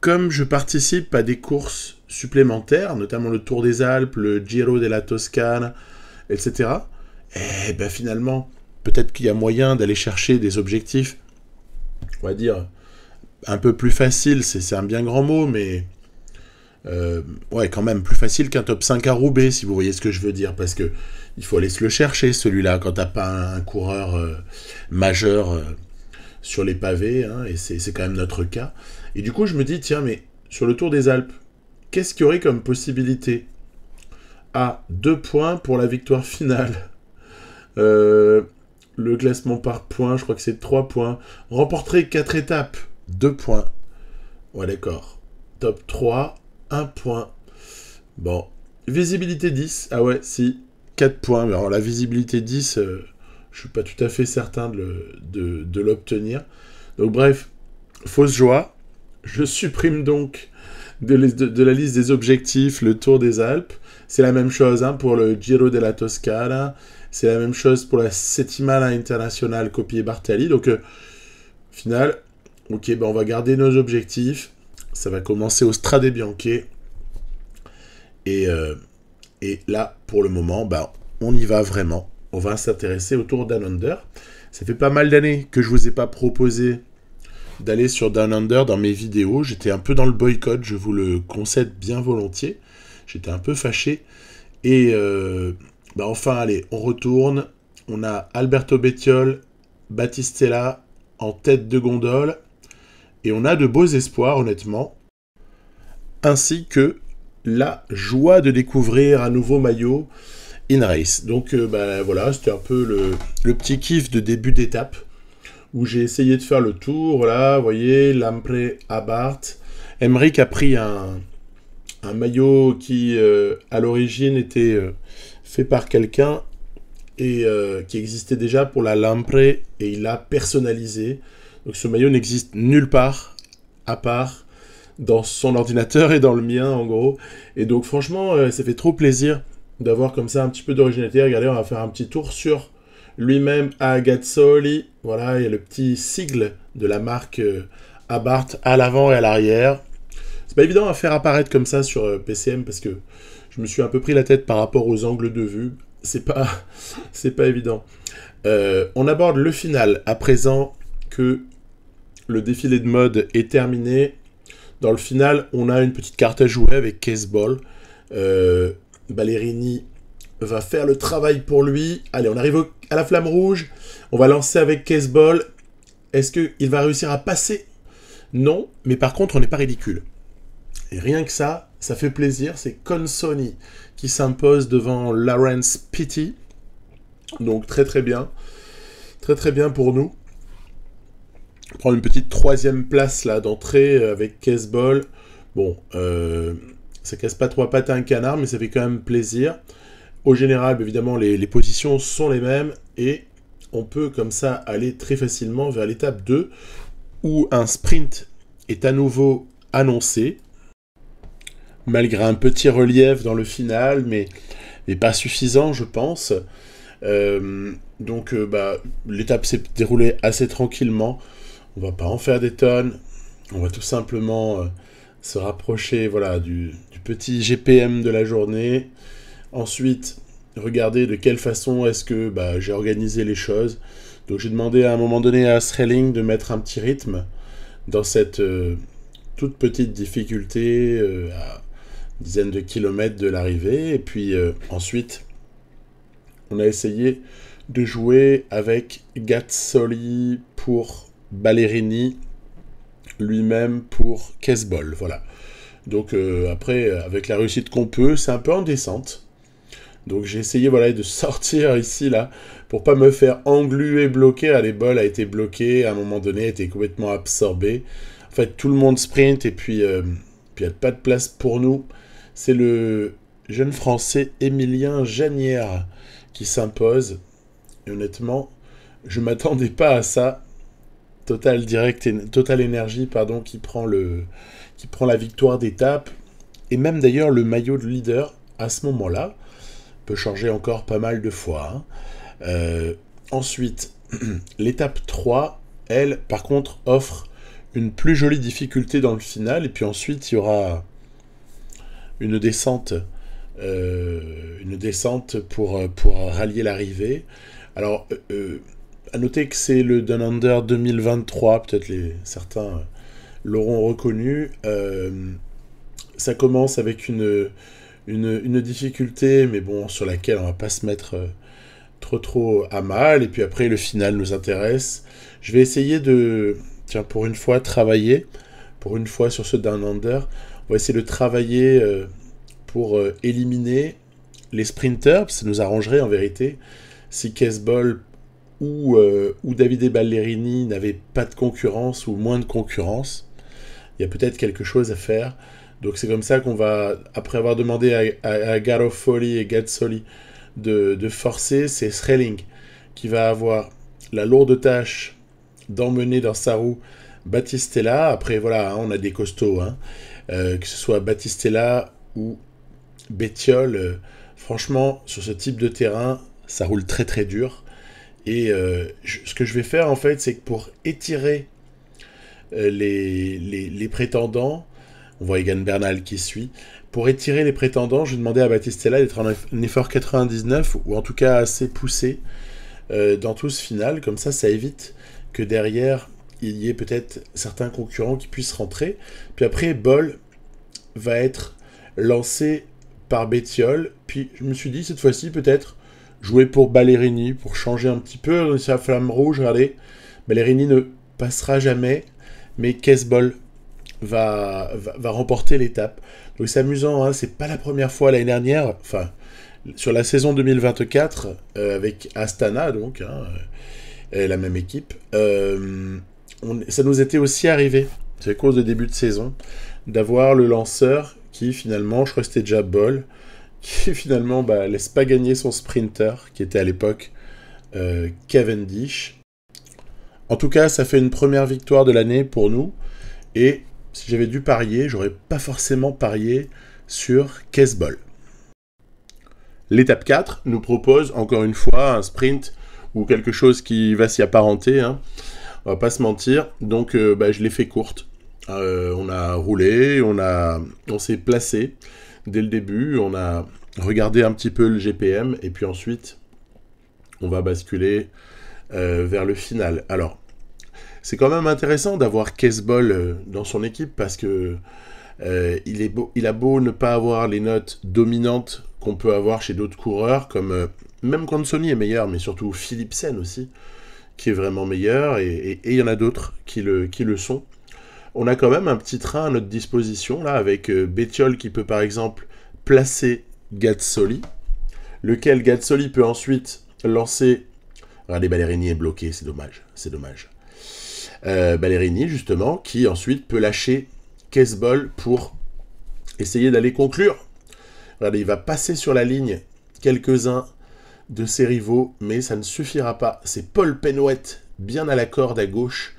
comme je participe à des courses supplémentaires, notamment le Tour des Alpes, le Giro la Toscane, etc., eh ben finalement, peut-être qu'il y a moyen d'aller chercher des objectifs, on va dire, un peu plus faciles, c'est un bien grand mot, mais euh, ouais, quand même, plus facile qu'un top 5 à Roubaix, si vous voyez ce que je veux dire, parce que il faut aller se le chercher, celui-là, quand t'as pas un, coureur euh, majeur euh, sur les pavés, hein, et c'est quand même notre cas. Et du coup, je me dis, tiens, mais sur le Tour des Alpes, qu'est-ce qu'il y aurait comme possibilité à deux points pour la victoire finale. le classement par points, je crois que c'est trois points. Remporter quatre étapes, Deux points. Ouais, d'accord. Top 3, 1 point. Bon. Visibilité 10. Ah ouais, si. 4 points. Mais alors la visibilité 10, je euh, je suis pas tout à fait certain de l'obtenir. De, donc bref, fausse joie. Je supprime donc de, la liste des objectifs le Tour des Alpes. C'est la même chose hein, pour le Giro de la Toscana. C'est la même chose pour la Settimana Internationale copiée Bartali. Donc, euh, final, ok, ben on va garder nos objectifs. Ça va commencer au Strade Bianche. Euh, et, là, pour le moment, bah, on y va vraiment. On va s'intéresser autour d'un Under. Ça fait pas mal d'années que je vous ai pas proposé d'aller sur Down Under dans mes vidéos. J'étais un peu dans le boycott, je vous le concède bien volontiers. J'étais un peu fâché. Et euh, bah enfin, allez, on retourne. On a Alberto Bettiol, Battistella en tête de gondole. Et on a de beaux espoirs, honnêtement. Ainsi que la joie de découvrir un nouveau maillot in race. Donc euh, bah, voilà, c'était un peu le, petit kiff de début d'étape où j'ai essayé de faire le tour. Là, vous voyez, à Abart. Emmerich a pris un, maillot qui euh, à l'origine était euh, fait par quelqu'un et qui existait déjà pour la Lampre et il l'a personnalisé. Donc ce maillot n'existe nulle part, à part dans son ordinateur et dans le mien, en gros. Et donc franchement, euh, ça fait trop plaisir d'avoir comme ça un petit peu d'originalité. Regardez, on va faire un petit tour sur lui-même à Agazzoli. Voilà, il y a le petit sigle de la marque euh, Abarth à l'avant et à l'arrière. C'est pas évident à faire apparaître comme ça sur euh, PCM parce que je me suis un peu pris la tête par rapport aux angles de vue. C'est pas, c'est pas évident. on aborde le final à présent que le défilé de mode est terminé. Dans le final, on a une petite carte à jouer avec Caseball euh, Ballerini va faire le travail pour lui. Allez, on arrive à la flamme rouge. On va lancer avec Caseball Est-ce qu'il va réussir à passer Non, mais par contre, on n'est pas ridicule. Et rien que ça, ça fait plaisir. C'est Consoni qui s'impose devant Lawrence Pitty. Donc très très bien. Très très bien pour nous prend une petite troisième place là d'entrée euh, avec caisse Bon, euh, ça casse pas trois pattes à un canard, mais ça fait quand même plaisir. Au général, évidemment, les, positions sont les mêmes et on peut comme ça aller très facilement vers l'étape 2 où un sprint est à nouveau annoncé, malgré un petit relief dans le final, mais, mais pas suffisant, je pense. Euh, donc, euh, bah, l'étape s'est déroulée assez tranquillement on va pas en faire des tonnes. On va tout simplement euh, se rapprocher voilà, du, petit GPM de la journée. Ensuite, regarder de quelle façon est-ce que bah, j'ai organisé les choses. Donc j'ai demandé à un moment donné à Sreling de mettre un petit rythme dans cette euh, toute petite difficulté euh, à dizaines de kilomètres de l'arrivée. Et puis ensuite, on a essayé de jouer avec Gatsoli pour Ballerini lui-même pour bol, Voilà. Donc euh, après, avec la réussite qu'on peut, c'est un peu en descente. Donc j'ai essayé voilà, de sortir ici, là, pour pas me faire engluer, bloquer. Les bols a été bloqué, à un moment donné, a été complètement absorbé. En fait, tout le monde sprint, et puis euh, il n'y a pas de place pour nous. C'est le jeune Français Émilien Janière qui s'impose. Et honnêtement, je ne m'attendais pas à ça. Total Direct, Total pardon, qui prend, le, qui prend la victoire d'étape. Et même d'ailleurs, le maillot de leader, à ce moment-là, peut changer encore pas mal de fois. Hein. Euh, ensuite, l'étape 3, elle, par contre, offre une plus jolie difficulté dans le final. Et puis ensuite, il y aura une descente. Euh, une descente pour, pour rallier l'arrivée. Alors, euh, à noter que c'est le Down Under 2023, peut-être les certains euh, l'auront reconnu. Euh, ça commence avec une, une, difficulté, mais bon, sur laquelle on va pas se mettre euh, trop trop à mal. Et puis après, le final nous intéresse. Je vais essayer de, tiens, pour une fois, travailler. Pour une fois sur ce Down Under, on va essayer de travailler pour éliminer les sprinters. Ça nous arrangerait en vérité si Caseball euh, où, David et Ballerini n'avaient pas de concurrence ou moins de concurrence. Il y a peut-être quelque chose à faire. Donc c'est comme ça qu'on va, après avoir demandé à, Garofoli et Gazzoli de, forcer, c'est Srelling qui va avoir la lourde tâche d'emmener dans sa roue Battistella. Après voilà, hein, on a des costauds, hein. euh, que ce soit Battistella ou Bettiol. Euh, franchement, sur ce type de terrain, ça roule très très dur. Et euh, ce que je vais faire, en fait, c'est que pour étirer euh, les, les, prétendants, on voit Egan Bernal qui suit, pour étirer les prétendants, je demander à Battistella d'être en effort 99, ou en tout cas assez poussé, euh, dans tout ce final. Comme ça, ça évite que derrière, il y ait peut-être certains concurrents qui puissent rentrer. Puis après, Bol va être lancé par Bétiol. Puis je me suis dit, cette fois-ci, peut-être jouer pour Ballerini, pour changer un petit peu. sa flamme rouge, allez Ballerini ne passera jamais, mais Caseball va, va, remporter l'étape. Donc c'est amusant, hein, c'est pas la première fois l'année dernière, enfin, sur la saison 2024, euh, avec Astana, donc, hein, euh, la même équipe, euh, ça nous était aussi arrivé, c'est à cause de début de saison, d'avoir le lanceur qui finalement, je restais déjà Bol, qui finalement bah, laisse pas gagner son sprinter, qui était à l'époque euh, Cavendish. En tout cas, ça fait une première victoire de l'année pour nous. Et si j'avais dû parier, j'aurais pas forcément parié sur Caseball. L'étape 4 nous propose encore une fois un sprint ou quelque chose qui va s'y apparenter. Hein. On va pas se mentir. Donc euh, bah, je l'ai fait courte. Euh, on a roulé, on, a, on s'est placé dès le début, on a regardé un petit peu le GPM et puis ensuite, on va basculer euh, vers le final. Alors, c'est quand même intéressant d'avoir Caseball euh, dans son équipe parce que euh, il, est il a beau ne pas avoir les notes dominantes qu'on peut avoir chez d'autres coureurs, comme même quand Sony est meilleur, mais surtout Philipsen aussi, qui est vraiment meilleur, et il y en a d'autres qui le, qui le sont on a quand même un petit train à notre disposition, là, avec euh, Bétiol qui peut par exemple placer Gatsoli, lequel Gatsoli peut ensuite lancer... Regardez, ah, Ballerini est bloqué, c'est dommage, c'est dommage. Euh, Ballerini, justement, qui ensuite peut lâcher Caseball pour essayer d'aller conclure. Regardez, il va passer sur la ligne quelques-uns de ses rivaux, mais ça ne suffira pas. C'est Paul Penouette, bien à la corde à gauche,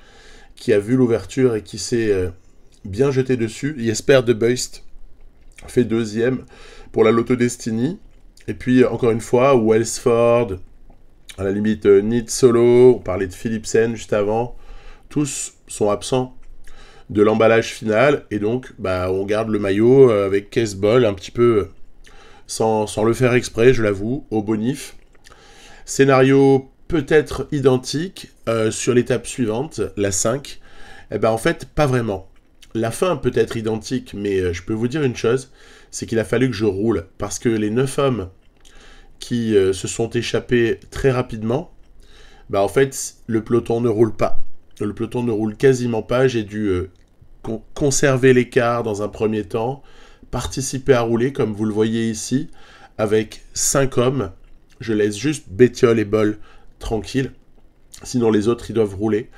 qui a vu l'ouverture et qui s'est euh, bien jeté dessus. Jesper De Beust fait deuxième pour la Lotto Destiny. Et puis, encore une fois, Wellsford, à la limite euh, Nid Solo, on parlait de Philipsen juste avant, tous sont absents de l'emballage final. Et donc, bah, on garde le maillot euh, avec Case un petit peu sans, sans le faire exprès, je l'avoue, au bonif. Scénario peut-être identique, euh, sur l'étape suivante, la 5 et eh ben en fait, pas vraiment. La fin peut être identique, mais euh, je peux vous dire une chose, c'est qu'il a fallu que je roule, parce que les 9 hommes qui euh, se sont échappés très rapidement, bah en fait, le peloton ne roule pas. Le peloton ne roule quasiment pas, j'ai dû conserver l'écart dans un premier temps, participer à rouler, comme vous le voyez ici, avec 5 hommes. Je laisse juste Bétiol et Bol tranquilles. Sinon, les autres, ils doivent rouler.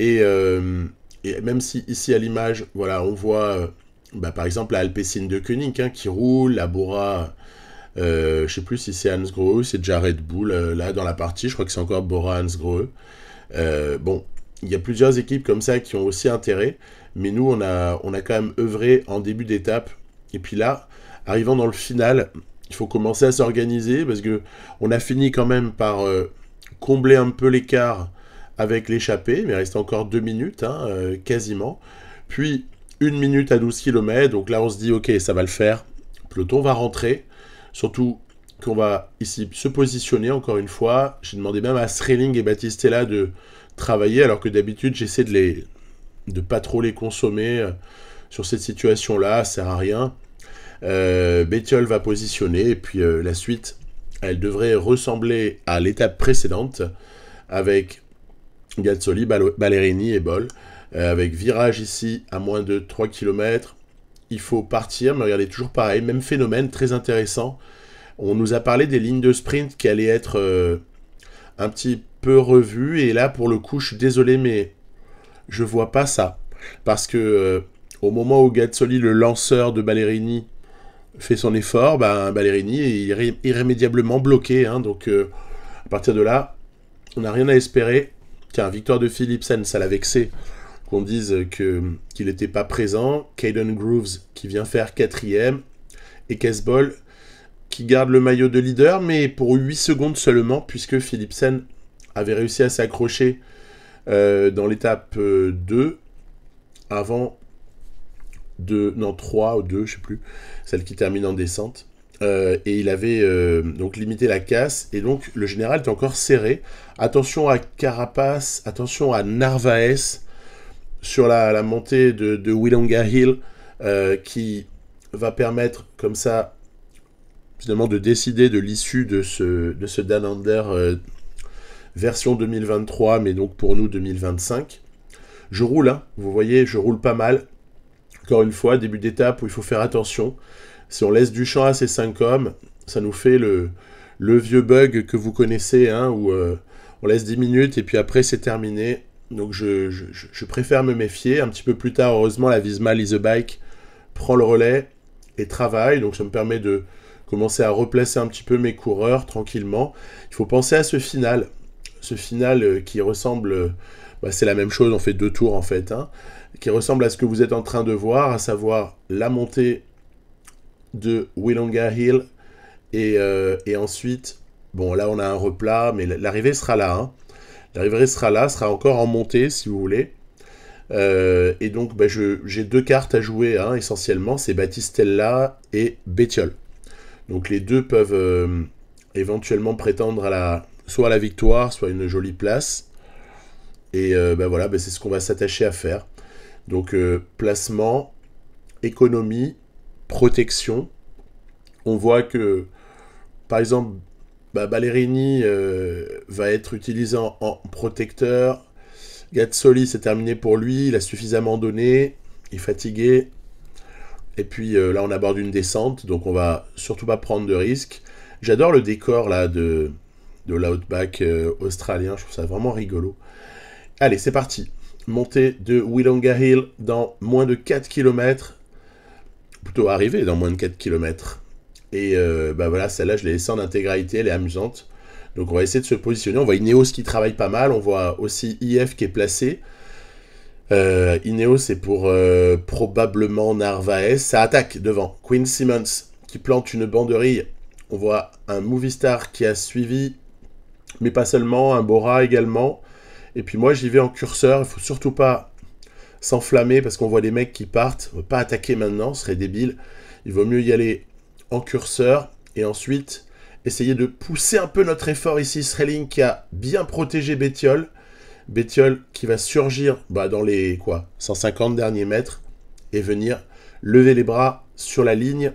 Euh, et, même si ici à l'image, voilà, on voit euh, bah, par exemple la Alpecin de Koenig hein, qui roule, la Bora, euh, je ne sais plus si c'est Hans Grohe, c'est déjà Red Bull là dans la partie, je crois que c'est encore Bora Hans Grohe. bon, il y a plusieurs équipes comme ça qui ont aussi intérêt, mais nous on a, on a quand même œuvré en début d'étape. Et puis là, arrivant dans le final, il faut commencer à s'organiser parce que on a fini quand même par combler un peu l'écart avec l'échappée, mais il reste encore deux minutes, hein, euh, quasiment. Puis une minute à 12 km, donc là on se dit ok ça va le faire, peloton va rentrer, surtout qu'on va ici se positionner encore une fois. J'ai demandé même à Sreling et Battistella de travailler, alors que d'habitude j'essaie de ne de pas trop les consommer euh, sur cette situation là, ça sert à rien. Euh, va positionner et puis euh, la suite elle devrait ressembler à l'étape précédente avec Gazzoli, Ballerini et Bol. Euh, avec virage ici à moins de 3 km. Il faut partir, mais regardez, toujours pareil, même phénomène, très intéressant. On nous a parlé des lignes de sprint qui allaient être euh, un petit peu revues. Et là, pour le coup, je suis désolé, mais je vois pas ça. Parce que euh, au moment où Gazzoli, le lanceur de Ballerini, fait son effort, ben, Ballerini est irrémédiablement bloqué. Hein, donc, euh, à partir de là, on n'a rien à espérer. Tiens, victoire de Philipsen, ça l'a vexé qu'on dise qu'il n'était pas présent. Caden Groves qui vient faire quatrième. Et Casball qui garde le maillot de leader, mais pour 8 secondes seulement, puisque Philipsen avait réussi à s'accrocher euh, dans l'étape 2 euh, avant deux, non trois ou deux, je sais plus, celle qui termine en descente. Euh, et il avait euh, donc limité la casse et donc le général est encore serré. Attention à Carapace, attention à Narvaez sur la, montée de, de Willonga Hill euh, qui va permettre comme ça finalement de décider de l'issue de ce, de ce Danander version 2023 mais donc pour nous 2025. Je roule, hein, vous voyez, je roule pas mal. Encore une fois, début d'étape où il faut faire attention. Si on laisse du champ à ces 5 hommes, ça nous fait le, vieux bug que vous connaissez, hein, où euh, on laisse 10 minutes et puis après c'est terminé. Donc je, préfère me méfier. Un petit peu plus tard, heureusement, la Visma Lise Bike prend le relais et travaille. Donc ça me permet de commencer à replacer un petit peu mes coureurs tranquillement. Il faut penser à ce final. Ce final euh, qui ressemble... Euh, bah, c'est la même chose, on fait deux tours en fait. Hein qui ressemble à ce que vous êtes en train de voir, à savoir la montée de Willonga Hill et, euh, ensuite, bon là on a un replat, mais l'arrivée sera là. Hein. L'arrivée sera là, sera encore en montée si vous voulez. Euh, et donc bah, j'ai deux cartes à jouer hein, essentiellement, c'est Battistella et Bétiol. Donc les deux peuvent euh, éventuellement prétendre à la, soit à la victoire, soit une jolie place. Et ben voilà, bah, c'est ce qu'on va s'attacher à faire. Donc euh, placement, économie, protection. On voit que, par exemple, bah, Ballerini euh, va être utilisé en, protecteur. Gazzoli, c'est terminé pour lui. Il a suffisamment donné. Il est fatigué. Et puis euh, là, on aborde une descente, donc on va surtout pas prendre de risques. J'adore le décor là de, de l'outback australien. Je trouve ça vraiment rigolo. Allez, c'est parti montée de Willonga Hill dans moins de 4 km, plutôt arrivée dans moins de 4 km. Et euh, bah voilà, celle-là, je l'ai laissée en intégralité, elle est amusante. Donc on va essayer de se positionner. On voit Ineos qui travaille pas mal, on voit aussi IF qui est placé. Euh, Ineos c'est pour euh, probablement Narvaez. Ça attaque devant. Queen Simmons qui plante une banderille. On voit un Movistar qui a suivi, mais pas seulement, un Bora également. Et puis moi, j'y vais en curseur. Il faut surtout pas s'enflammer parce qu'on voit des mecs qui partent. Pas attaquer maintenant, ce serait débile. Il vaut mieux y aller en curseur et ensuite essayer de pousser un peu notre effort ici. Sreling qui a bien protégé Bétiol. Bétiol qui va surgir bah, dans les quoi 150 derniers mètres et venir lever les bras sur la ligne.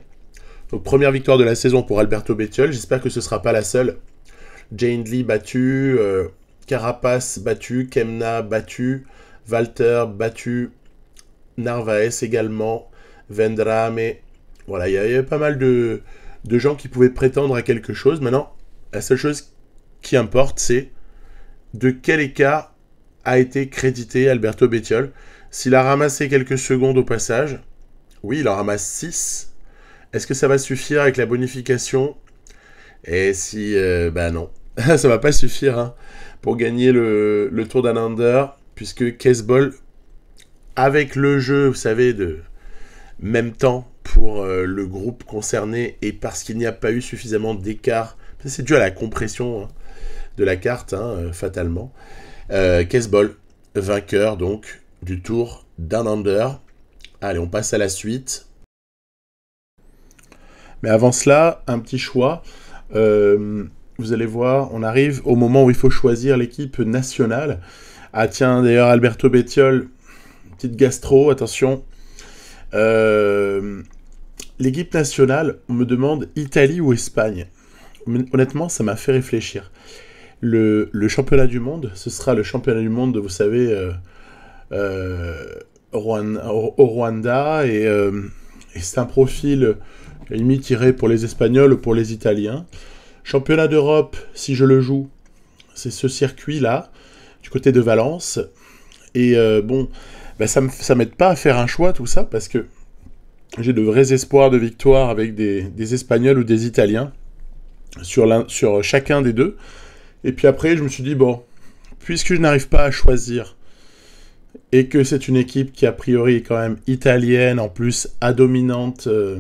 Donc première victoire de la saison pour Alberto Bettiol. J'espère que ce ne sera pas la seule. Jane Lee battue, euh, Carapace battu, Kemna battu, Walter battu, Narvaez également, Vendrame. Voilà, il y, avait pas mal de, gens qui pouvaient prétendre à quelque chose. Maintenant, la seule chose qui importe, c'est de quel écart a été crédité Alberto Bettiol. S'il a ramassé quelques secondes au passage, oui, il en ramasse 6. Est-ce que ça va suffire avec la bonification Et si... Euh, ben non. ça va pas suffire hein, pour gagner le, tour d'un under, puisque Caseball, avec le jeu, vous savez, de même temps pour euh, le groupe concerné et parce qu'il n'y a pas eu suffisamment d'écart, c'est dû à la compression hein, de la carte, hein, euh, fatalement. Euh, Caseball, vainqueur donc du tour d'un under. Allez, on passe à la suite. Mais avant cela, un petit choix. Euh, vous allez voir, on arrive au moment où il faut choisir l'équipe nationale. Ah tiens, d'ailleurs, Alberto Bettiol, petite gastro, attention. Euh, l'équipe nationale, on me demande Italie ou Espagne. Honnêtement, ça m'a fait réfléchir. Le, championnat du monde, ce sera le championnat du monde, vous savez, euh, euh, au Rwanda, et, c'est un profil limite tiré pour les Espagnols ou pour les Italiens. Championnat d'Europe, si je le joue, c'est ce circuit-là, du côté de Valence. Et euh, bon, bah, ça ne m'aide pas à faire un choix, tout ça, parce que j'ai de vrais espoirs de victoire avec des, Espagnols ou des Italiens sur, sur chacun des deux. Et puis après, je me suis dit, bon, puisque je n'arrive pas à choisir, et que c'est une équipe qui a priori est quand même italienne, en plus à dominante euh,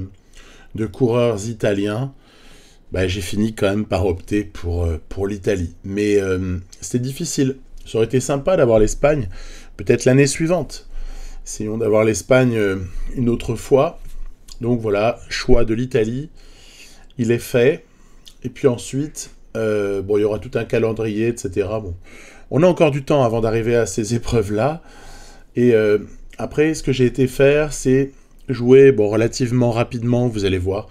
de coureurs italiens, bah, j'ai fini quand même par opter pour, euh, pour l'Italie. Mais euh, c'était difficile. Ça aurait été sympa d'avoir l'Espagne, peut-être l'année suivante. Essayons d'avoir l'Espagne euh, une autre fois. Donc voilà, choix de l'Italie, il est fait. Et puis ensuite, bon, il y aura tout un calendrier, etc. Bon, on a encore du temps avant d'arriver à ces épreuves-là. Et après, ce que j'ai été faire, c'est jouer bon, relativement rapidement, vous allez voir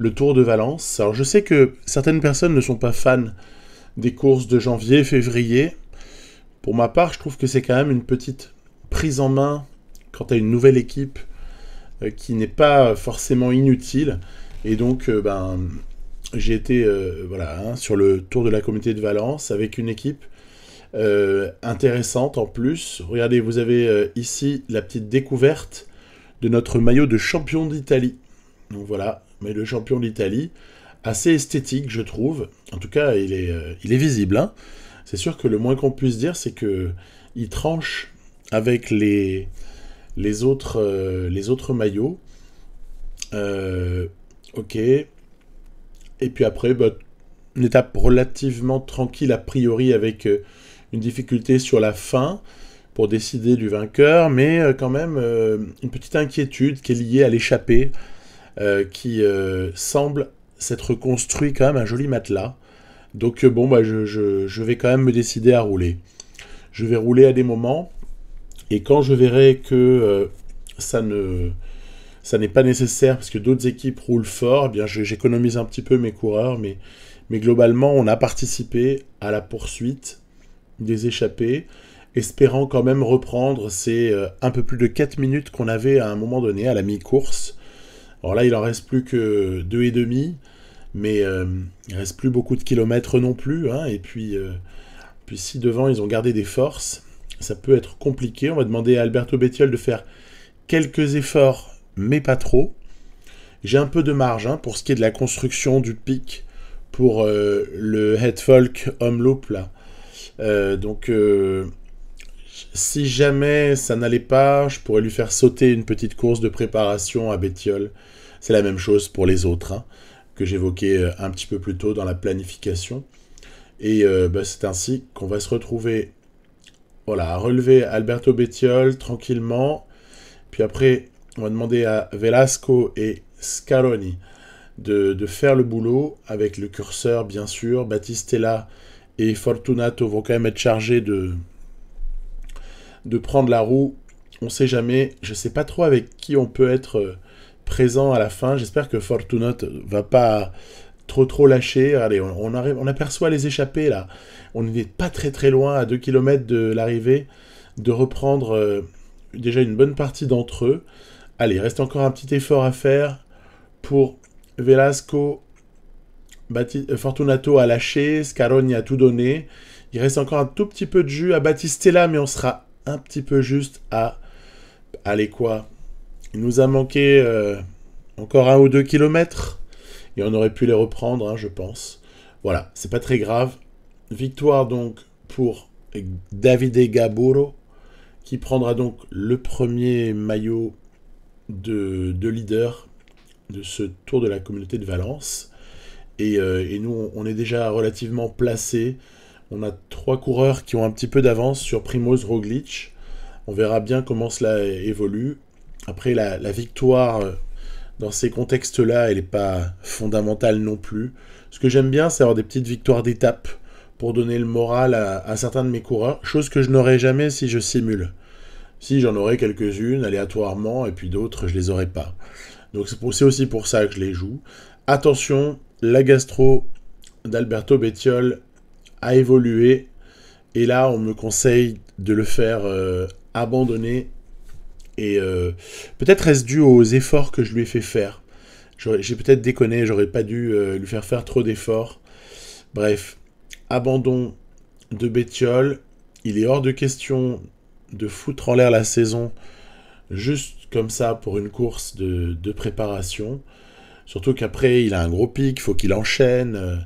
le Tour de Valence. Alors je sais que certaines personnes ne sont pas fans des courses de janvier, février. Pour ma part, je trouve que c'est quand même une petite prise en main quant à une nouvelle équipe euh, qui n'est pas forcément inutile. Et donc, euh, ben, j'ai été euh, voilà, hein, sur le tour de la Comité de Valence avec une équipe intéressante en plus. Regardez, vous avez ici la petite découverte de notre maillot de champion d'Italie. Donc voilà, mais le champion d'Italie, assez esthétique, je trouve. En tout cas, il est, euh, il est visible. Hein. C'est sûr que le moins qu'on puisse dire, c'est que il tranche avec les, les, autres, euh, les autres maillots. Euh, ok. Et puis après, bah, une étape relativement tranquille a priori avec une difficulté sur la fin pour décider du vainqueur, mais quand même une petite inquiétude qui est liée à l'échappée. Euh, qui euh, semble s'être construit quand même un joli matelas. Donc euh, bon, bah, je, vais quand même me décider à rouler. Je vais rouler à des moments, et quand je verrai que ça ne ça n'est pas nécessaire parce que d'autres équipes roulent fort, eh bien j'économise un petit peu mes coureurs, mais, mais globalement on a participé à la poursuite des échappés, espérant quand même reprendre ces un peu plus de 4 minutes qu'on avait à un moment donné à la mi-course alors là, il en reste plus que deux et demi, mais il euh, il reste plus beaucoup de kilomètres non plus. Hein. et puis, euh, puis si devant ils ont gardé des forces, ça peut être compliqué. On va demander à Alberto Bettiol de faire quelques efforts, mais pas trop. J'ai un peu de marge hein, pour ce qui est de la construction du pic pour euh, le head folk homme loop là. donc si jamais ça n'allait pas, je pourrais lui faire sauter une petite course de préparation à Bétiol. C'est la même chose pour les autres, hein, que j'évoquais euh, un petit peu plus tôt dans la planification. Et euh, bah, c'est ainsi qu'on va se retrouver voilà, à relever Alberto Bettiol tranquillement. Puis après, on va demander à Velasco et Scaroni de, de, faire le boulot avec le curseur, bien sûr. Battistella et Fortunato vont quand même être chargés de, de prendre la roue. On sait jamais. Je sais pas trop avec qui on peut être euh, présent à la fin. J'espère que ne va pas trop trop lâcher. Allez, on, aperçoit les échappés là. On n'est pas très très loin, à 2 km de l'arrivée, de reprendre euh, déjà une bonne partie d'entre eux. Allez, il reste encore un petit effort à faire pour Velasco. Euh, Fortunato a lâché, Scaroni a tout donné. Il reste encore un tout petit peu de jus à Battistella, mais on sera un petit peu juste à... aller quoi Il nous a manqué euh, encore un ou deux kilomètres. Et on aurait pu les reprendre, hein, je pense. Voilà, c'est pas très grave. Victoire donc pour Davide Gaboro. qui prendra donc le premier maillot de, leader de ce Tour de la communauté de Valence. Et, euh, et nous, on est déjà relativement placés on a trois coureurs qui ont un petit peu d'avance sur Primoz Roglic. On verra bien comment cela évolue. Après, la, victoire euh, dans ces contextes-là, elle n'est pas fondamentale non plus. Ce que j'aime bien, c'est avoir des petites victoires d'étape pour donner le moral à, certains de mes coureurs, chose que je n'aurais jamais si je simule. Si j'en aurais quelques-unes aléatoirement, et puis d'autres, je les aurais pas. Donc c'est aussi pour ça que je les joue. Attention, la gastro d'Alberto Bettiol à évoluer. Et là, on me conseille de le faire euh, abandonner. Et euh, peut-être est-ce dû aux efforts que je lui ai fait faire. J'ai peut-être déconné, j'aurais pas dû euh, lui faire faire trop d'efforts. Bref, abandon de Bétiol. Il est hors de question de foutre en l'air la saison juste comme ça pour une course de, de préparation. Surtout qu'après, il a un gros pic, faut qu'il enchaîne.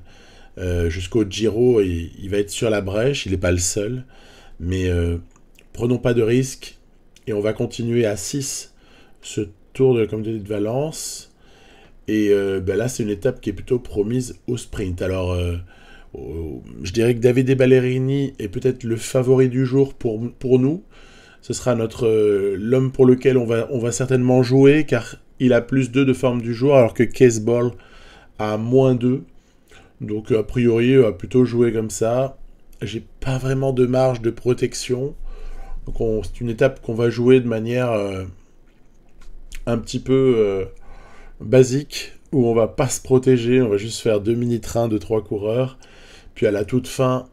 Euh, jusqu'au Giro, il, il, va être sur la brèche, il n'est pas le seul, mais euh, prenons pas de risques et on va continuer à 6 ce tour de la communauté de Valence. Et euh, ben là, c'est une étape qui est plutôt promise au sprint. Alors, je dirais que David Balerini Ballerini est peut-être le favori du jour pour, pour nous. Ce sera notre l'homme pour lequel on va, on va certainement jouer, car il a plus 2 de forme du jour, alors que Caseball a moins 2. Donc euh, a priori, on euh, va plutôt jouer comme ça. J'ai pas vraiment de marge de protection. Donc c'est une étape qu'on va jouer de manière euh, un petit peu basique, où on va pas se protéger, on va juste faire deux mini-trains de trois coureurs. Puis à la toute fin,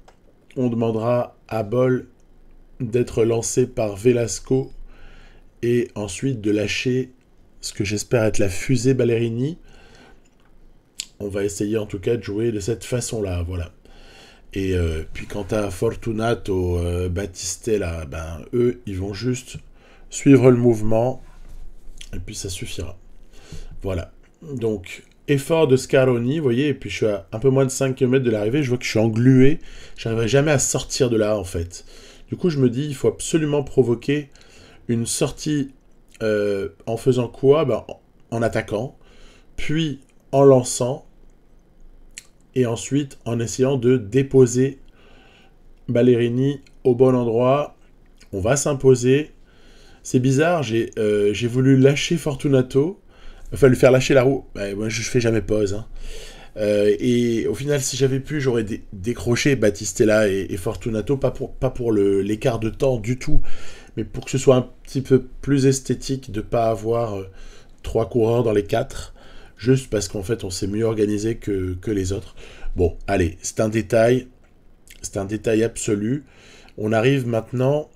on demandera à Bol d'être lancé par Velasco et ensuite de lâcher ce que j'espère être la fusée Ballerini on va essayer en tout cas de jouer de cette façon-là, voilà. Et euh, puis quant à Fortunato, euh, Battistella, ben eux, ils vont juste suivre le mouvement, et puis ça suffira. Voilà. Donc, effort de Scaroni, vous voyez, et puis je suis à un peu moins de 5 km de l'arrivée, je vois que je suis englué, n'arriverai jamais à sortir de là en fait. Du coup, je me dis, il faut absolument provoquer une sortie euh, en faisant quoi ben, En attaquant, puis en lançant, et ensuite en essayant de déposer Ballerini au bon endroit. On va s'imposer. C'est bizarre, j'ai euh, voulu lâcher Fortunato, enfin lui faire lâcher la roue. Bah, moi je fais jamais pause. Hein. Euh, et au final, si j'avais pu, j'aurais décroché Battistella et, Fortunato, pas pour, pas l'écart de temps du tout, mais pour que ce soit un petit peu plus esthétique de ne pas avoir euh, trois coureurs dans les quatre juste parce qu'en fait on s'est mieux organisé que, les autres. Bon, allez, c'est un détail, c'est un détail absolu. On arrive maintenant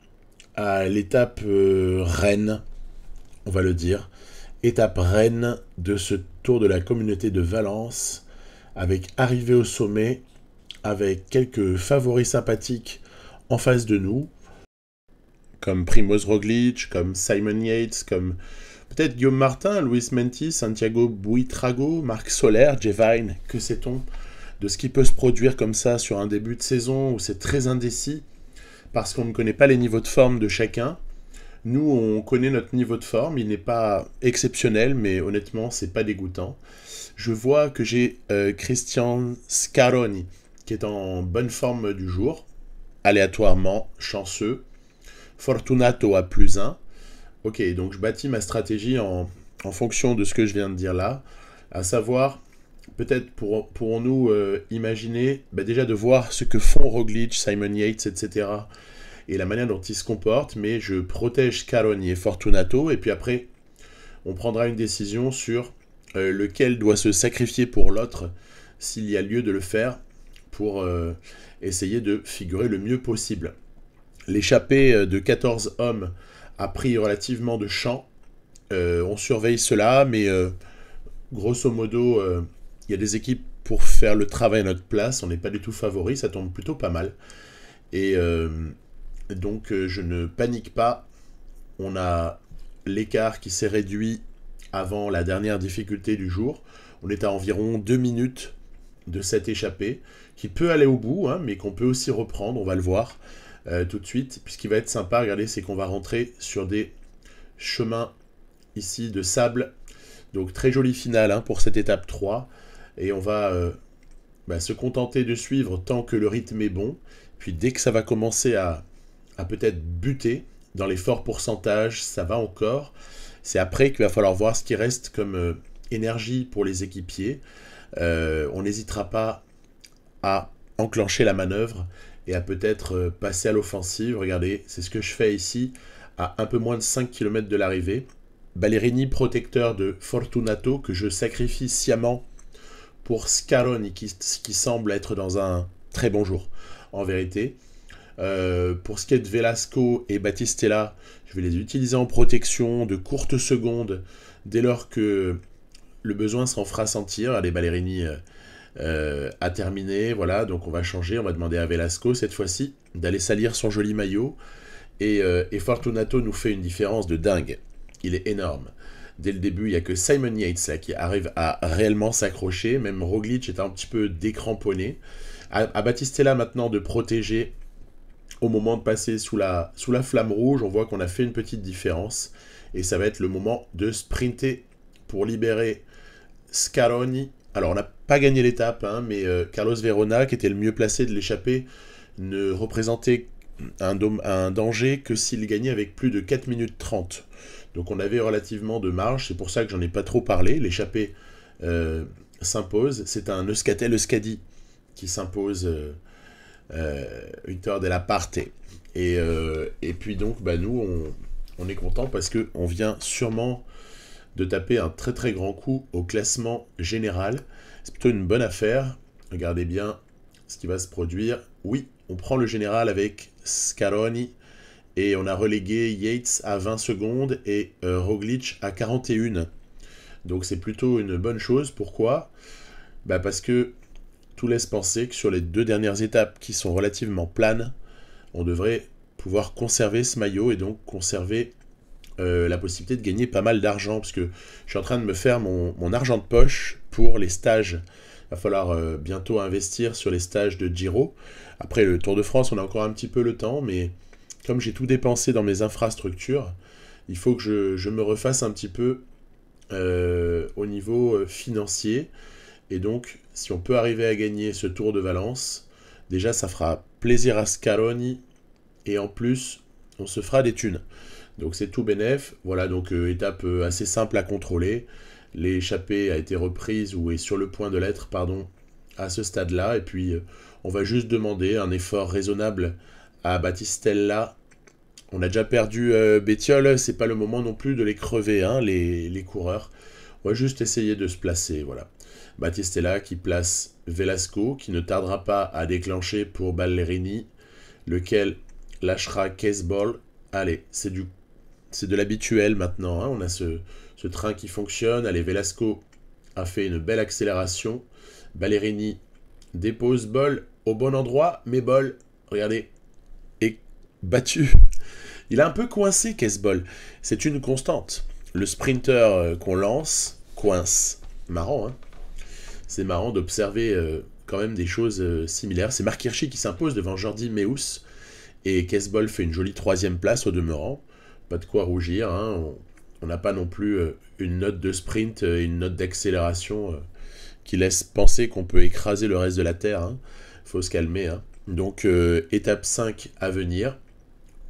à l'étape euh, reine, on va le dire, étape reine de ce tour de la communauté de Valence, avec arrivée au sommet, avec quelques favoris sympathiques en face de nous, comme Primoz Roglic, comme Simon Yates, comme Peut-être Guillaume Martin, Luis Menti, Santiago Buitrago, Marc Soler, Jevine, que sait-on de ce qui peut se produire comme ça sur un début de saison où c'est très indécis parce qu'on ne connaît pas les niveaux de forme de chacun. Nous, on connaît notre niveau de forme, il n'est pas exceptionnel, mais honnêtement, c'est pas dégoûtant. Je vois que j'ai euh, Christian Scaroni, qui est en bonne forme du jour, aléatoirement chanceux. Fortunato à plus 1 ok, donc je bâtis ma stratégie en, fonction de ce que je viens de dire là, à savoir, peut-être pourrons-nous euh, imaginer bah, déjà de voir ce que font Roglic, Simon Yates, etc., et la manière dont ils se comportent, mais je protège Caroni et Fortunato, et puis après, on prendra une décision sur euh, lequel doit se sacrifier pour l'autre, s'il y a lieu de le faire, pour euh, essayer de figurer le mieux possible. L'échappée de 14 hommes a pris relativement de champ. Euh, on surveille cela, mais euh, grosso modo, euh, il y a des équipes pour faire le travail à notre place. On n'est pas du tout favori, ça tombe plutôt pas mal. Et donc, je ne panique pas. On a l'écart qui s'est réduit avant la dernière difficulté du jour. On est à environ 2 minutes de cette échappée, qui peut aller au bout, hein, mais qu'on peut aussi reprendre, on va le voir. Euh, tout de suite. puisqu'il qui va être sympa, regardez, c'est qu'on va rentrer sur des chemins ici de sable. Donc très joli final hein, pour cette étape 3. Et on va euh, bah, se contenter de suivre tant que le rythme est bon. Puis dès que ça va commencer à, peut-être buter dans les forts pourcentages, ça va encore. C'est après qu'il va falloir voir ce qui reste comme euh, énergie pour les équipiers. on n'hésitera pas à enclencher la manœuvre et à peut-être euh, passer à l'offensive. Regardez, c'est ce que je fais ici à un peu moins de 5 km de l'arrivée. Ballerini, protecteur de Fortunato, que je sacrifie sciemment pour Scaroni, qui, qui semble être dans un très bon jour, en vérité. Euh, pour ce qui est de Velasco et Battistella, je vais les utiliser en protection de courtes secondes dès lors que le besoin s'en fera sentir. Allez, Ballerini euh, a euh, à terminer. Voilà, donc on va changer, on va demander à Velasco cette fois-ci d'aller salir son joli maillot. Et, euh, Fortunato nous fait une différence de dingue. Il est énorme. Dès le début, il n'y a que Simon Yates qui arrive à réellement s'accrocher. Même Roglic est un petit peu décramponné. À, à Battistella maintenant de protéger au moment de passer sous la, sous la flamme rouge, on voit qu'on a fait une petite différence. Et ça va être le moment de sprinter pour libérer Scaroni alors, on n'a pas gagné l'étape, hein, mais euh, Carlos Verona, qui était le mieux placé de l'échappée, ne représentait un, danger que s'il gagnait avec plus de 4 minutes 30. Donc, on avait relativement de marge. C'est pour ça que j'en ai pas trop parlé. L'échappée euh, s'impose. C'est un Euskatel Euskadi qui s'impose. Euh, Victor de la Parte. Et, et puis donc, bah, nous, on, est content parce qu'on vient sûrement de taper un très très grand coup au classement général. C'est plutôt une bonne affaire. Regardez bien ce qui va se produire. Oui, on prend le général avec Scaroni et on a relégué Yates à 20 secondes et euh, Roglic à 41. Donc c'est plutôt une bonne chose. Pourquoi bah Parce que tout laisse penser que sur les deux dernières étapes qui sont relativement planes, on devrait pouvoir conserver ce maillot et donc conserver euh, la possibilité de gagner pas mal d'argent, parce que je suis en train de me faire mon, argent de poche pour les stages. Il va falloir euh, bientôt investir sur les stages de Giro. Après le Tour de France, on a encore un petit peu le temps, mais comme j'ai tout dépensé dans mes infrastructures, il faut que je, me refasse un petit peu euh, au niveau financier. Et donc, si on peut arriver à gagner ce Tour de Valence, déjà ça fera plaisir à Scaroni, et en plus, on se fera des thunes. Donc c'est tout bénef. Voilà, donc euh, étape euh, assez simple à contrôler. L'échappée a été reprise ou est sur le point de l'être, pardon, à ce stade-là. Et puis euh, on va juste demander un effort raisonnable à Battistella. On a déjà perdu euh, Bétiol, c'est pas le moment non plus de les crever, hein, les, les coureurs. On va juste essayer de se placer, voilà. Battistella qui place Velasco, qui ne tardera pas à déclencher pour Ballerini, lequel lâchera Caseball. Allez, c'est du c'est de l'habituel maintenant. Hein. On a ce, train qui fonctionne. Allez, Velasco a fait une belle accélération. Ballerini dépose Bol au bon endroit, mais Bol, regardez, est battu. Il a un peu coincé Bol. C'est une constante. Le sprinter euh, qu'on lance coince. Marrant, hein C'est marrant d'observer euh, quand même des choses euh, similaires. C'est Mark Hirschi qui s'impose devant Jordi Meus. Et Bol fait une jolie troisième place au demeurant pas de quoi rougir. Hein. On n'a pas non plus euh, une note de sprint et euh, une note d'accélération euh, qui laisse penser qu'on peut écraser le reste de la Terre. Il hein. faut se calmer. Hein. Donc étape 5 à venir,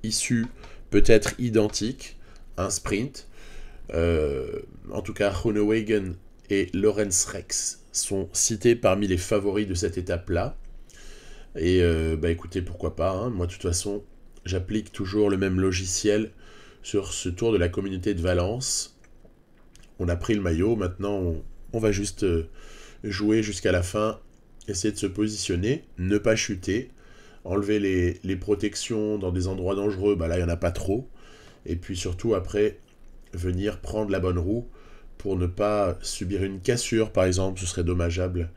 issue peut-être identique, un sprint. en tout cas, Wagen et Lorenz Rex sont cités parmi les favoris de cette étape-là. Et bah écoutez, pourquoi pas. Moi, de toute façon, j'applique toujours le même logiciel sur ce tour de la communauté de Valence. On a pris le maillot, maintenant on, va juste euh, jouer jusqu'à la fin, essayer de se positionner, ne pas chuter, enlever les, protections dans des endroits dangereux, bah là il n'y en a pas trop, et puis surtout après venir prendre la bonne roue pour ne pas subir une cassure par exemple, ce serait dommageable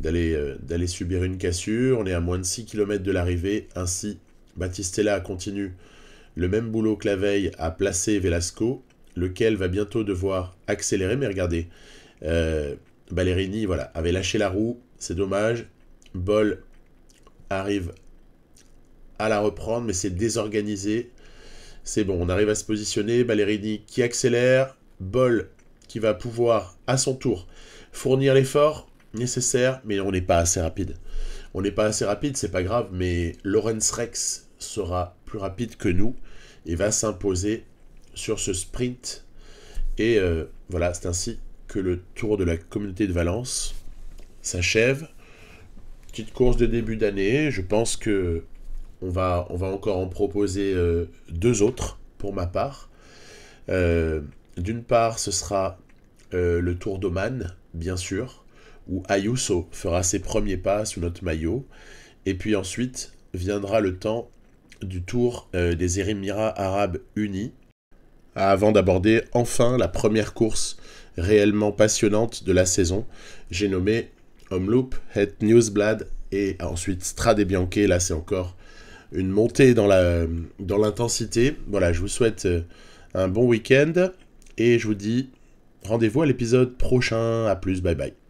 d'aller euh, subir une cassure, on est à moins de 6 km de l'arrivée, ainsi Battistella continue le même boulot que la veille a placé Velasco, lequel va bientôt devoir accélérer. Mais regardez, euh, Ballerini voilà, avait lâché la roue, c'est dommage. Boll arrive à la reprendre, mais c'est désorganisé. C'est bon, on arrive à se positionner. Ballerini qui accélère. Boll qui va pouvoir, à son tour, fournir l'effort nécessaire, mais on n'est pas assez rapide. On n'est pas assez rapide, c'est pas grave, mais Lorenz Rex sera plus rapide que nous et va s'imposer sur ce sprint. Et euh, voilà, c'est ainsi que le tour de la communauté de Valence s'achève. Petite course de début d'année, je pense que on va, on va encore en proposer euh, deux autres pour ma part. Euh, d'une part, ce sera le Tour d'Oman, bien sûr, où Ayuso fera ses premiers pas sous notre maillot. Et puis ensuite viendra le temps du tour euh, des Émirats arabes unis, avant d'aborder enfin la première course réellement passionnante de la saison. J'ai nommé Homloop, Het Newsblad et ensuite Strade Bianche. Là, c'est encore une montée dans l'intensité. Dans voilà, je vous souhaite euh, un bon week-end et je vous dis rendez-vous à l'épisode prochain. À plus, bye bye.